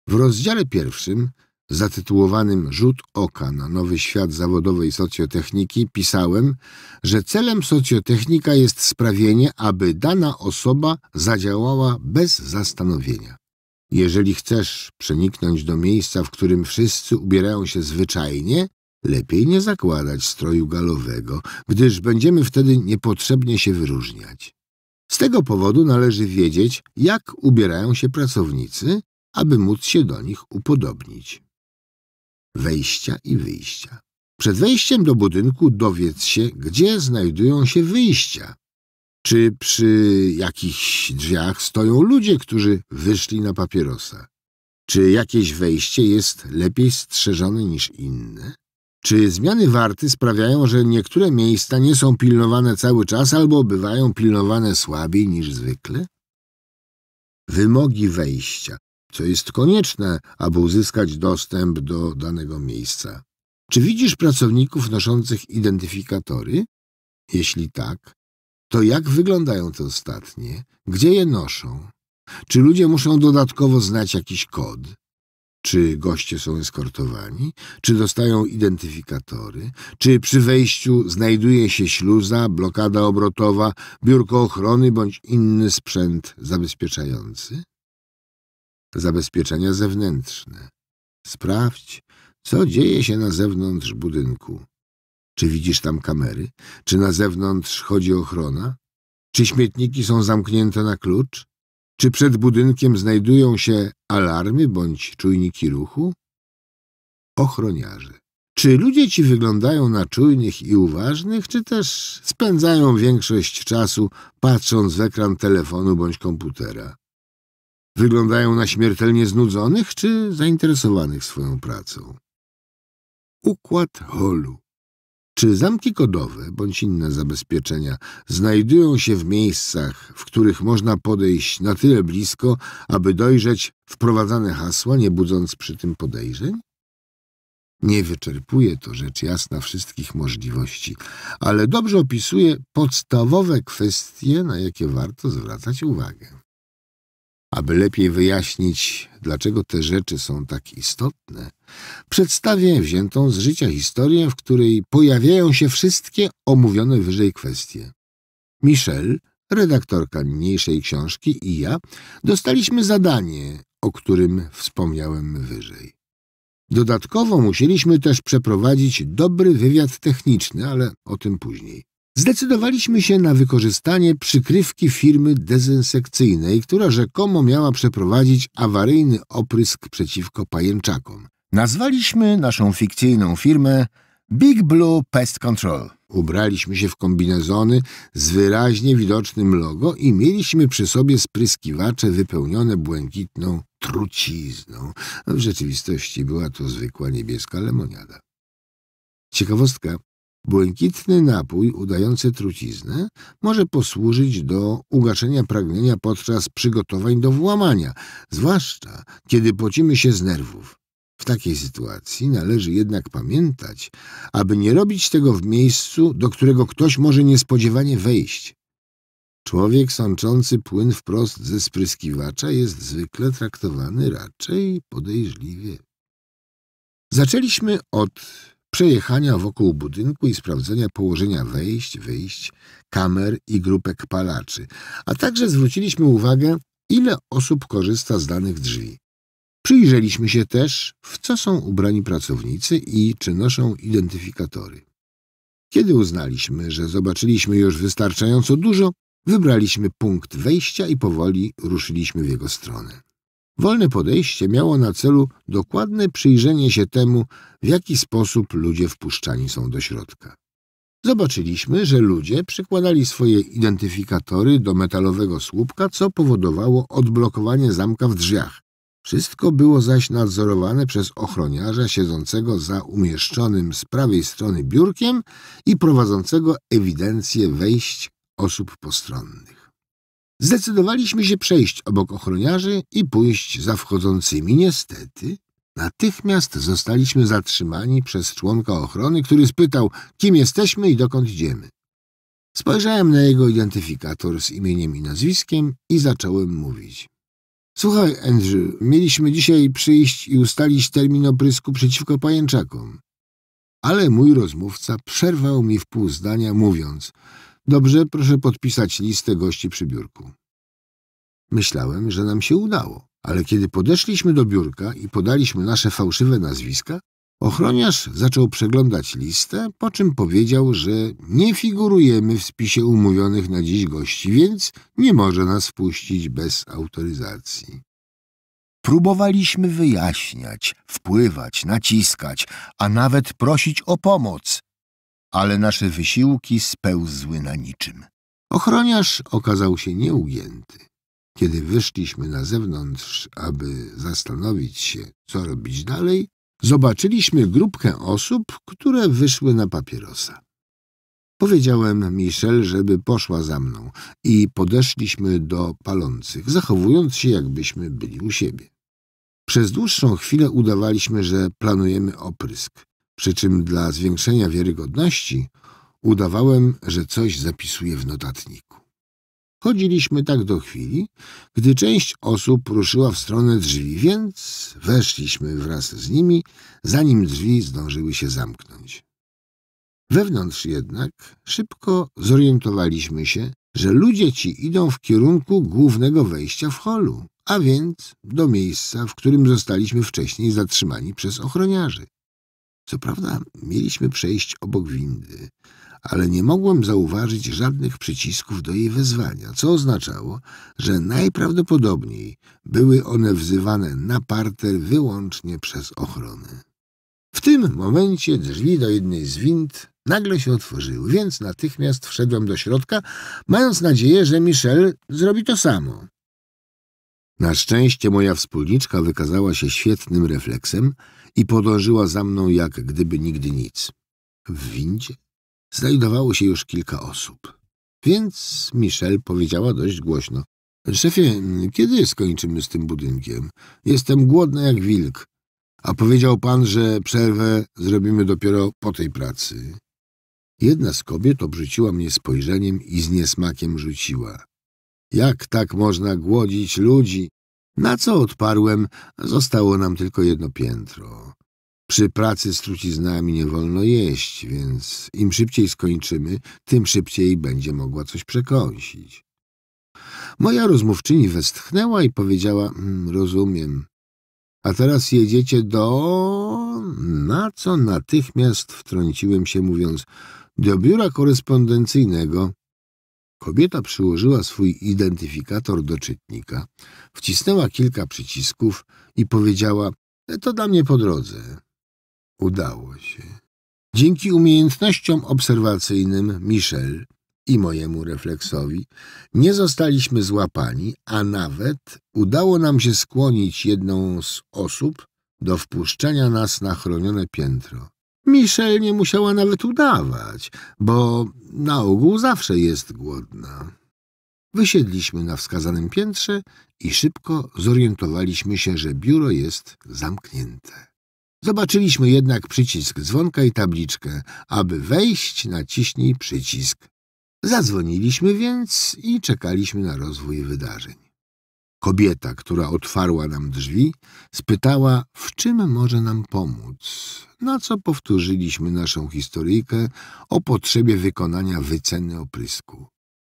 A: W rozdziale pierwszym zatytułowanym Rzut oka na nowy świat zawodowej socjotechniki pisałem, że celem socjotechnika jest sprawienie, aby dana osoba zadziałała bez zastanowienia. Jeżeli chcesz przeniknąć do miejsca, w którym wszyscy ubierają się zwyczajnie, lepiej nie zakładać stroju galowego, gdyż będziemy wtedy niepotrzebnie się wyróżniać. Z tego powodu należy wiedzieć, jak ubierają się pracownicy, aby móc się do nich upodobnić wejścia i wyjścia. Przed wejściem do budynku dowiedz się, gdzie znajdują się wyjścia. Czy przy jakichś drzwiach stoją ludzie, którzy wyszli na papierosa? Czy jakieś wejście jest lepiej strzeżone niż inne? Czy zmiany warty sprawiają, że niektóre miejsca nie są pilnowane cały czas albo bywają pilnowane słabiej niż zwykle? Wymogi wejścia co jest konieczne, aby uzyskać dostęp do danego miejsca. Czy widzisz pracowników noszących identyfikatory? Jeśli tak, to jak wyglądają te ostatnie? Gdzie je noszą? Czy ludzie muszą dodatkowo znać jakiś kod? Czy goście są eskortowani? Czy dostają identyfikatory? Czy przy wejściu znajduje się śluza, blokada obrotowa, biurko ochrony bądź inny sprzęt zabezpieczający? zabezpieczenia zewnętrzne. Sprawdź, co dzieje się na zewnątrz budynku. Czy widzisz tam kamery? Czy na zewnątrz chodzi ochrona? Czy śmietniki są zamknięte na klucz? Czy przed budynkiem znajdują się alarmy bądź czujniki ruchu? Ochroniarze. Czy ludzie ci wyglądają na czujnych i uważnych, czy też spędzają większość czasu patrząc w ekran telefonu bądź komputera? Wyglądają na śmiertelnie znudzonych czy zainteresowanych swoją pracą? Układ holu. Czy zamki kodowe bądź inne zabezpieczenia znajdują się w miejscach, w których można podejść na tyle blisko, aby dojrzeć wprowadzane hasła, nie budząc przy tym podejrzeń? Nie wyczerpuje to rzecz jasna wszystkich możliwości, ale dobrze opisuje podstawowe kwestie, na jakie warto zwracać uwagę. Aby lepiej wyjaśnić, dlaczego te rzeczy są tak istotne, przedstawię wziętą z życia historię, w której pojawiają się wszystkie omówione wyżej kwestie. Michel, redaktorka niniejszej książki i ja dostaliśmy zadanie, o którym wspomniałem wyżej. Dodatkowo musieliśmy też przeprowadzić dobry wywiad techniczny, ale o tym później zdecydowaliśmy się na wykorzystanie przykrywki firmy dezynsekcyjnej, która rzekomo miała przeprowadzić awaryjny oprysk przeciwko pajęczakom. Nazwaliśmy naszą fikcyjną firmę Big Blue Pest Control. Ubraliśmy się w kombinezony z wyraźnie widocznym logo i mieliśmy przy sobie spryskiwacze wypełnione błękitną trucizną. W rzeczywistości była to zwykła niebieska lemoniada. Ciekawostka, Błękitny napój udający truciznę może posłużyć do ugaszenia pragnienia podczas przygotowań do włamania, zwłaszcza kiedy pocimy się z nerwów. W takiej sytuacji należy jednak pamiętać, aby nie robić tego w miejscu, do którego ktoś może niespodziewanie wejść. Człowiek sączący płyn wprost ze spryskiwacza jest zwykle traktowany raczej podejrzliwie. Zaczęliśmy od przejechania wokół budynku i sprawdzenia położenia wejść, wyjść, kamer i grupek palaczy, a także zwróciliśmy uwagę, ile osób korzysta z danych drzwi. Przyjrzeliśmy się też, w co są ubrani pracownicy i czy noszą identyfikatory. Kiedy uznaliśmy, że zobaczyliśmy już wystarczająco dużo, wybraliśmy punkt wejścia i powoli ruszyliśmy w jego stronę. Wolne podejście miało na celu dokładne przyjrzenie się temu, w jaki sposób ludzie wpuszczani są do środka. Zobaczyliśmy, że ludzie przykładali swoje identyfikatory do metalowego słupka, co powodowało odblokowanie zamka w drzwiach. Wszystko było zaś nadzorowane przez ochroniarza siedzącego za umieszczonym z prawej strony biurkiem i prowadzącego ewidencję wejść osób postronnych. Zdecydowaliśmy się przejść obok ochroniarzy i pójść za wchodzącymi. Niestety, natychmiast zostaliśmy zatrzymani przez członka ochrony, który spytał, kim jesteśmy i dokąd idziemy. Spojrzałem na jego identyfikator z imieniem i nazwiskiem i zacząłem mówić. Słuchaj, Andrew, mieliśmy dzisiaj przyjść i ustalić termin oprysku przeciwko pajęczakom. Ale mój rozmówca przerwał mi w pół zdania, mówiąc Dobrze, proszę podpisać listę gości przy biurku. Myślałem, że nam się udało, ale kiedy podeszliśmy do biurka i podaliśmy nasze fałszywe nazwiska, ochroniarz zaczął przeglądać listę, po czym powiedział, że nie figurujemy w spisie umówionych na dziś gości, więc nie może nas wpuścić bez autoryzacji. Próbowaliśmy wyjaśniać, wpływać, naciskać, a nawet prosić o pomoc, ale nasze wysiłki spełzły na niczym. Ochroniarz okazał się nieugięty. Kiedy wyszliśmy na zewnątrz, aby zastanowić się, co robić dalej, zobaczyliśmy grupkę osób, które wyszły na papierosa. Powiedziałem Michel, żeby poszła za mną i podeszliśmy do palących, zachowując się, jakbyśmy byli u siebie. Przez dłuższą chwilę udawaliśmy, że planujemy oprysk. Przy czym dla zwiększenia wiarygodności udawałem, że coś zapisuję w notatniku. Chodziliśmy tak do chwili, gdy część osób ruszyła w stronę drzwi, więc weszliśmy wraz z nimi, zanim drzwi zdążyły się zamknąć. Wewnątrz jednak szybko zorientowaliśmy się, że ludzie ci idą w kierunku głównego wejścia w holu, a więc do miejsca, w którym zostaliśmy wcześniej zatrzymani przez ochroniarzy. Co prawda mieliśmy przejść obok windy, ale nie mogłem zauważyć żadnych przycisków do jej wezwania, co oznaczało, że najprawdopodobniej były one wzywane na parter wyłącznie przez ochronę. W tym momencie drzwi do jednej z wind nagle się otworzyły, więc natychmiast wszedłem do środka, mając nadzieję, że Michel zrobi to samo. Na szczęście moja wspólniczka wykazała się świetnym refleksem i podążyła za mną jak gdyby nigdy nic. W windzie znajdowało się już kilka osób. Więc Michel powiedziała dość głośno. Szefie, kiedy skończymy z tym budynkiem? Jestem głodna jak wilk. A powiedział pan, że przerwę zrobimy dopiero po tej pracy. Jedna z kobiet obrzuciła mnie spojrzeniem i z niesmakiem rzuciła. Jak tak można głodzić ludzi? Na co odparłem, zostało nam tylko jedno piętro. Przy pracy z truciznami nie wolno jeść, więc im szybciej skończymy, tym szybciej będzie mogła coś przekąsić. Moja rozmówczyni westchnęła i powiedziała, mm, rozumiem. A teraz jedziecie do... Na co natychmiast wtrąciłem się, mówiąc, do biura korespondencyjnego. Kobieta przyłożyła swój identyfikator do czytnika, wcisnęła kilka przycisków i powiedziała e, — to dla mnie po drodze. Udało się. Dzięki umiejętnościom obserwacyjnym Michel i mojemu refleksowi nie zostaliśmy złapani, a nawet udało nam się skłonić jedną z osób do wpuszczenia nas na chronione piętro. Michelle nie musiała nawet udawać, bo na ogół zawsze jest głodna. Wysiedliśmy na wskazanym piętrze i szybko zorientowaliśmy się, że biuro jest zamknięte. Zobaczyliśmy jednak przycisk dzwonka i tabliczkę. Aby wejść, naciśnij przycisk. Zadzwoniliśmy więc i czekaliśmy na rozwój wydarzeń. Kobieta, która otwarła nam drzwi, spytała, w czym może nam pomóc, na co powtórzyliśmy naszą historyjkę o potrzebie wykonania wyceny oprysku.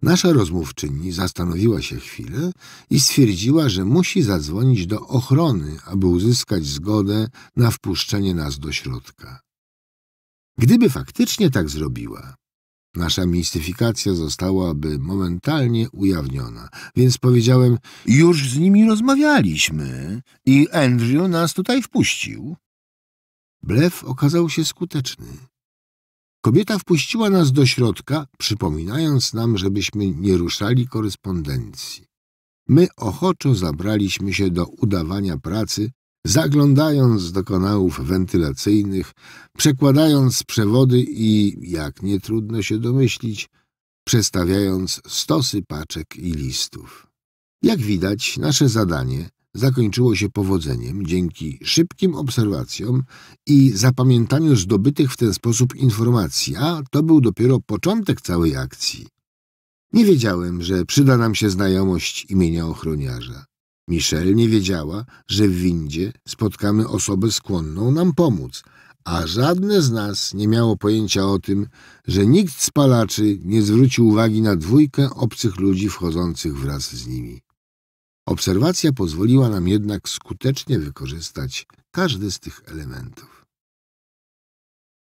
A: Nasza rozmówczyni zastanowiła się chwilę i stwierdziła, że musi zadzwonić do ochrony, aby uzyskać zgodę na wpuszczenie nas do środka. Gdyby faktycznie tak zrobiła, Nasza mistyfikacja zostałaby momentalnie ujawniona, więc powiedziałem — Już z nimi rozmawialiśmy i Andrew nas tutaj wpuścił. Blef okazał się skuteczny. Kobieta wpuściła nas do środka, przypominając nam, żebyśmy nie ruszali korespondencji. My ochoczo zabraliśmy się do udawania pracy, zaglądając do kanałów wentylacyjnych, przekładając przewody i, jak nie trudno się domyślić, przestawiając stosy paczek i listów. Jak widać, nasze zadanie zakończyło się powodzeniem dzięki szybkim obserwacjom i zapamiętaniu zdobytych w ten sposób informacji, a to był dopiero początek całej akcji. Nie wiedziałem, że przyda nam się znajomość imienia ochroniarza. Michelle nie wiedziała, że w windzie spotkamy osobę skłonną nam pomóc, a żadne z nas nie miało pojęcia o tym, że nikt z palaczy nie zwrócił uwagi na dwójkę obcych ludzi wchodzących wraz z nimi. Obserwacja pozwoliła nam jednak skutecznie wykorzystać każdy z tych elementów.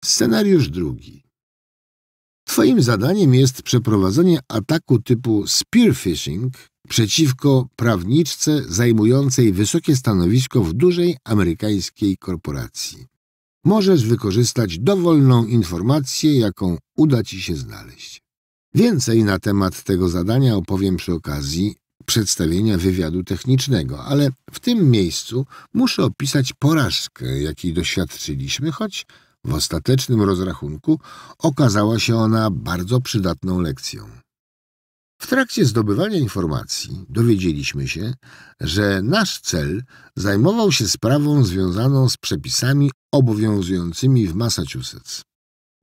A: Scenariusz drugi. Twoim zadaniem jest przeprowadzenie ataku typu spear phishing przeciwko prawniczce zajmującej wysokie stanowisko w dużej amerykańskiej korporacji. Możesz wykorzystać dowolną informację, jaką uda Ci się znaleźć. Więcej na temat tego zadania opowiem przy okazji przedstawienia wywiadu technicznego, ale w tym miejscu muszę opisać porażkę, jakiej doświadczyliśmy, choć w ostatecznym rozrachunku okazała się ona bardzo przydatną lekcją. W trakcie zdobywania informacji dowiedzieliśmy się, że nasz cel zajmował się sprawą związaną z przepisami obowiązującymi w Massachusetts.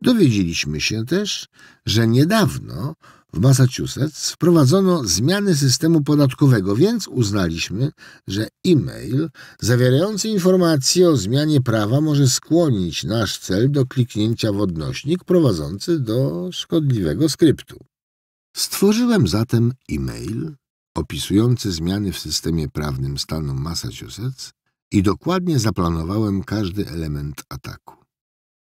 A: Dowiedzieliśmy się też, że niedawno w Massachusetts wprowadzono zmiany systemu podatkowego, więc uznaliśmy, że e-mail zawierający informacje o zmianie prawa może skłonić nasz cel do kliknięcia w odnośnik prowadzący do szkodliwego skryptu. Stworzyłem zatem e-mail opisujący zmiany w systemie prawnym stanu Massachusetts i dokładnie zaplanowałem każdy element ataku.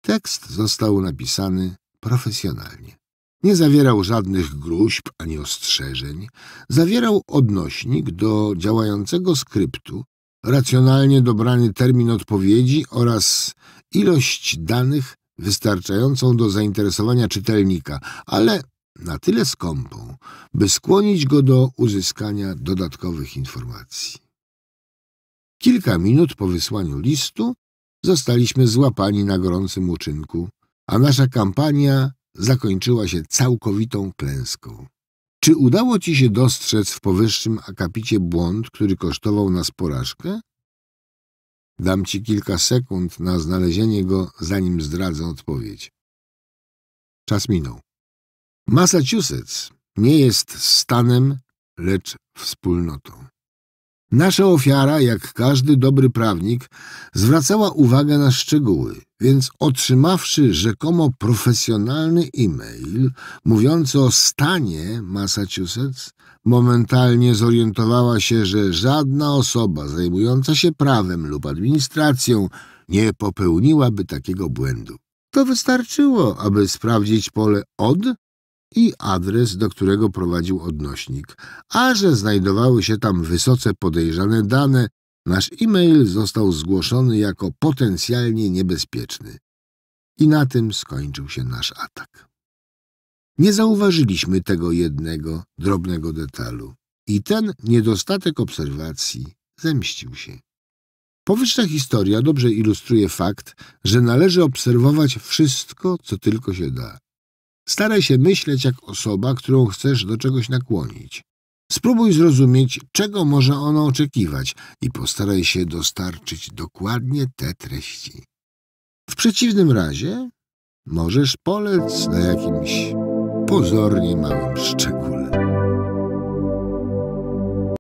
A: Tekst został napisany profesjonalnie. Nie zawierał żadnych gruźb ani ostrzeżeń. Zawierał odnośnik do działającego skryptu, racjonalnie dobrany termin odpowiedzi oraz ilość danych wystarczającą do zainteresowania czytelnika, ale na tyle skąpą, by skłonić go do uzyskania dodatkowych informacji. Kilka minut po wysłaniu listu zostaliśmy złapani na gorącym uczynku, a nasza kampania zakończyła się całkowitą klęską. Czy udało ci się dostrzec w powyższym akapicie błąd, który kosztował nas porażkę? Dam ci kilka sekund na znalezienie go, zanim zdradzę odpowiedź. Czas minął. Massachusetts nie jest stanem, lecz wspólnotą. Nasza ofiara, jak każdy dobry prawnik, zwracała uwagę na szczegóły, więc otrzymawszy rzekomo profesjonalny e-mail mówiący o stanie Massachusetts, momentalnie zorientowała się, że żadna osoba zajmująca się prawem lub administracją nie popełniłaby takiego błędu. To wystarczyło, aby sprawdzić pole od i adres, do którego prowadził odnośnik, a że znajdowały się tam wysoce podejrzane dane, nasz e-mail został zgłoszony jako potencjalnie niebezpieczny. I na tym skończył się nasz atak. Nie zauważyliśmy tego jednego drobnego detalu i ten niedostatek obserwacji zemścił się. Powyższa historia dobrze ilustruje fakt, że należy obserwować wszystko, co tylko się da. Staraj się myśleć jak osoba, którą chcesz do czegoś nakłonić. Spróbuj zrozumieć, czego może ona oczekiwać i postaraj się dostarczyć dokładnie te treści. W przeciwnym razie możesz polec na jakimś pozornie małym szczególe.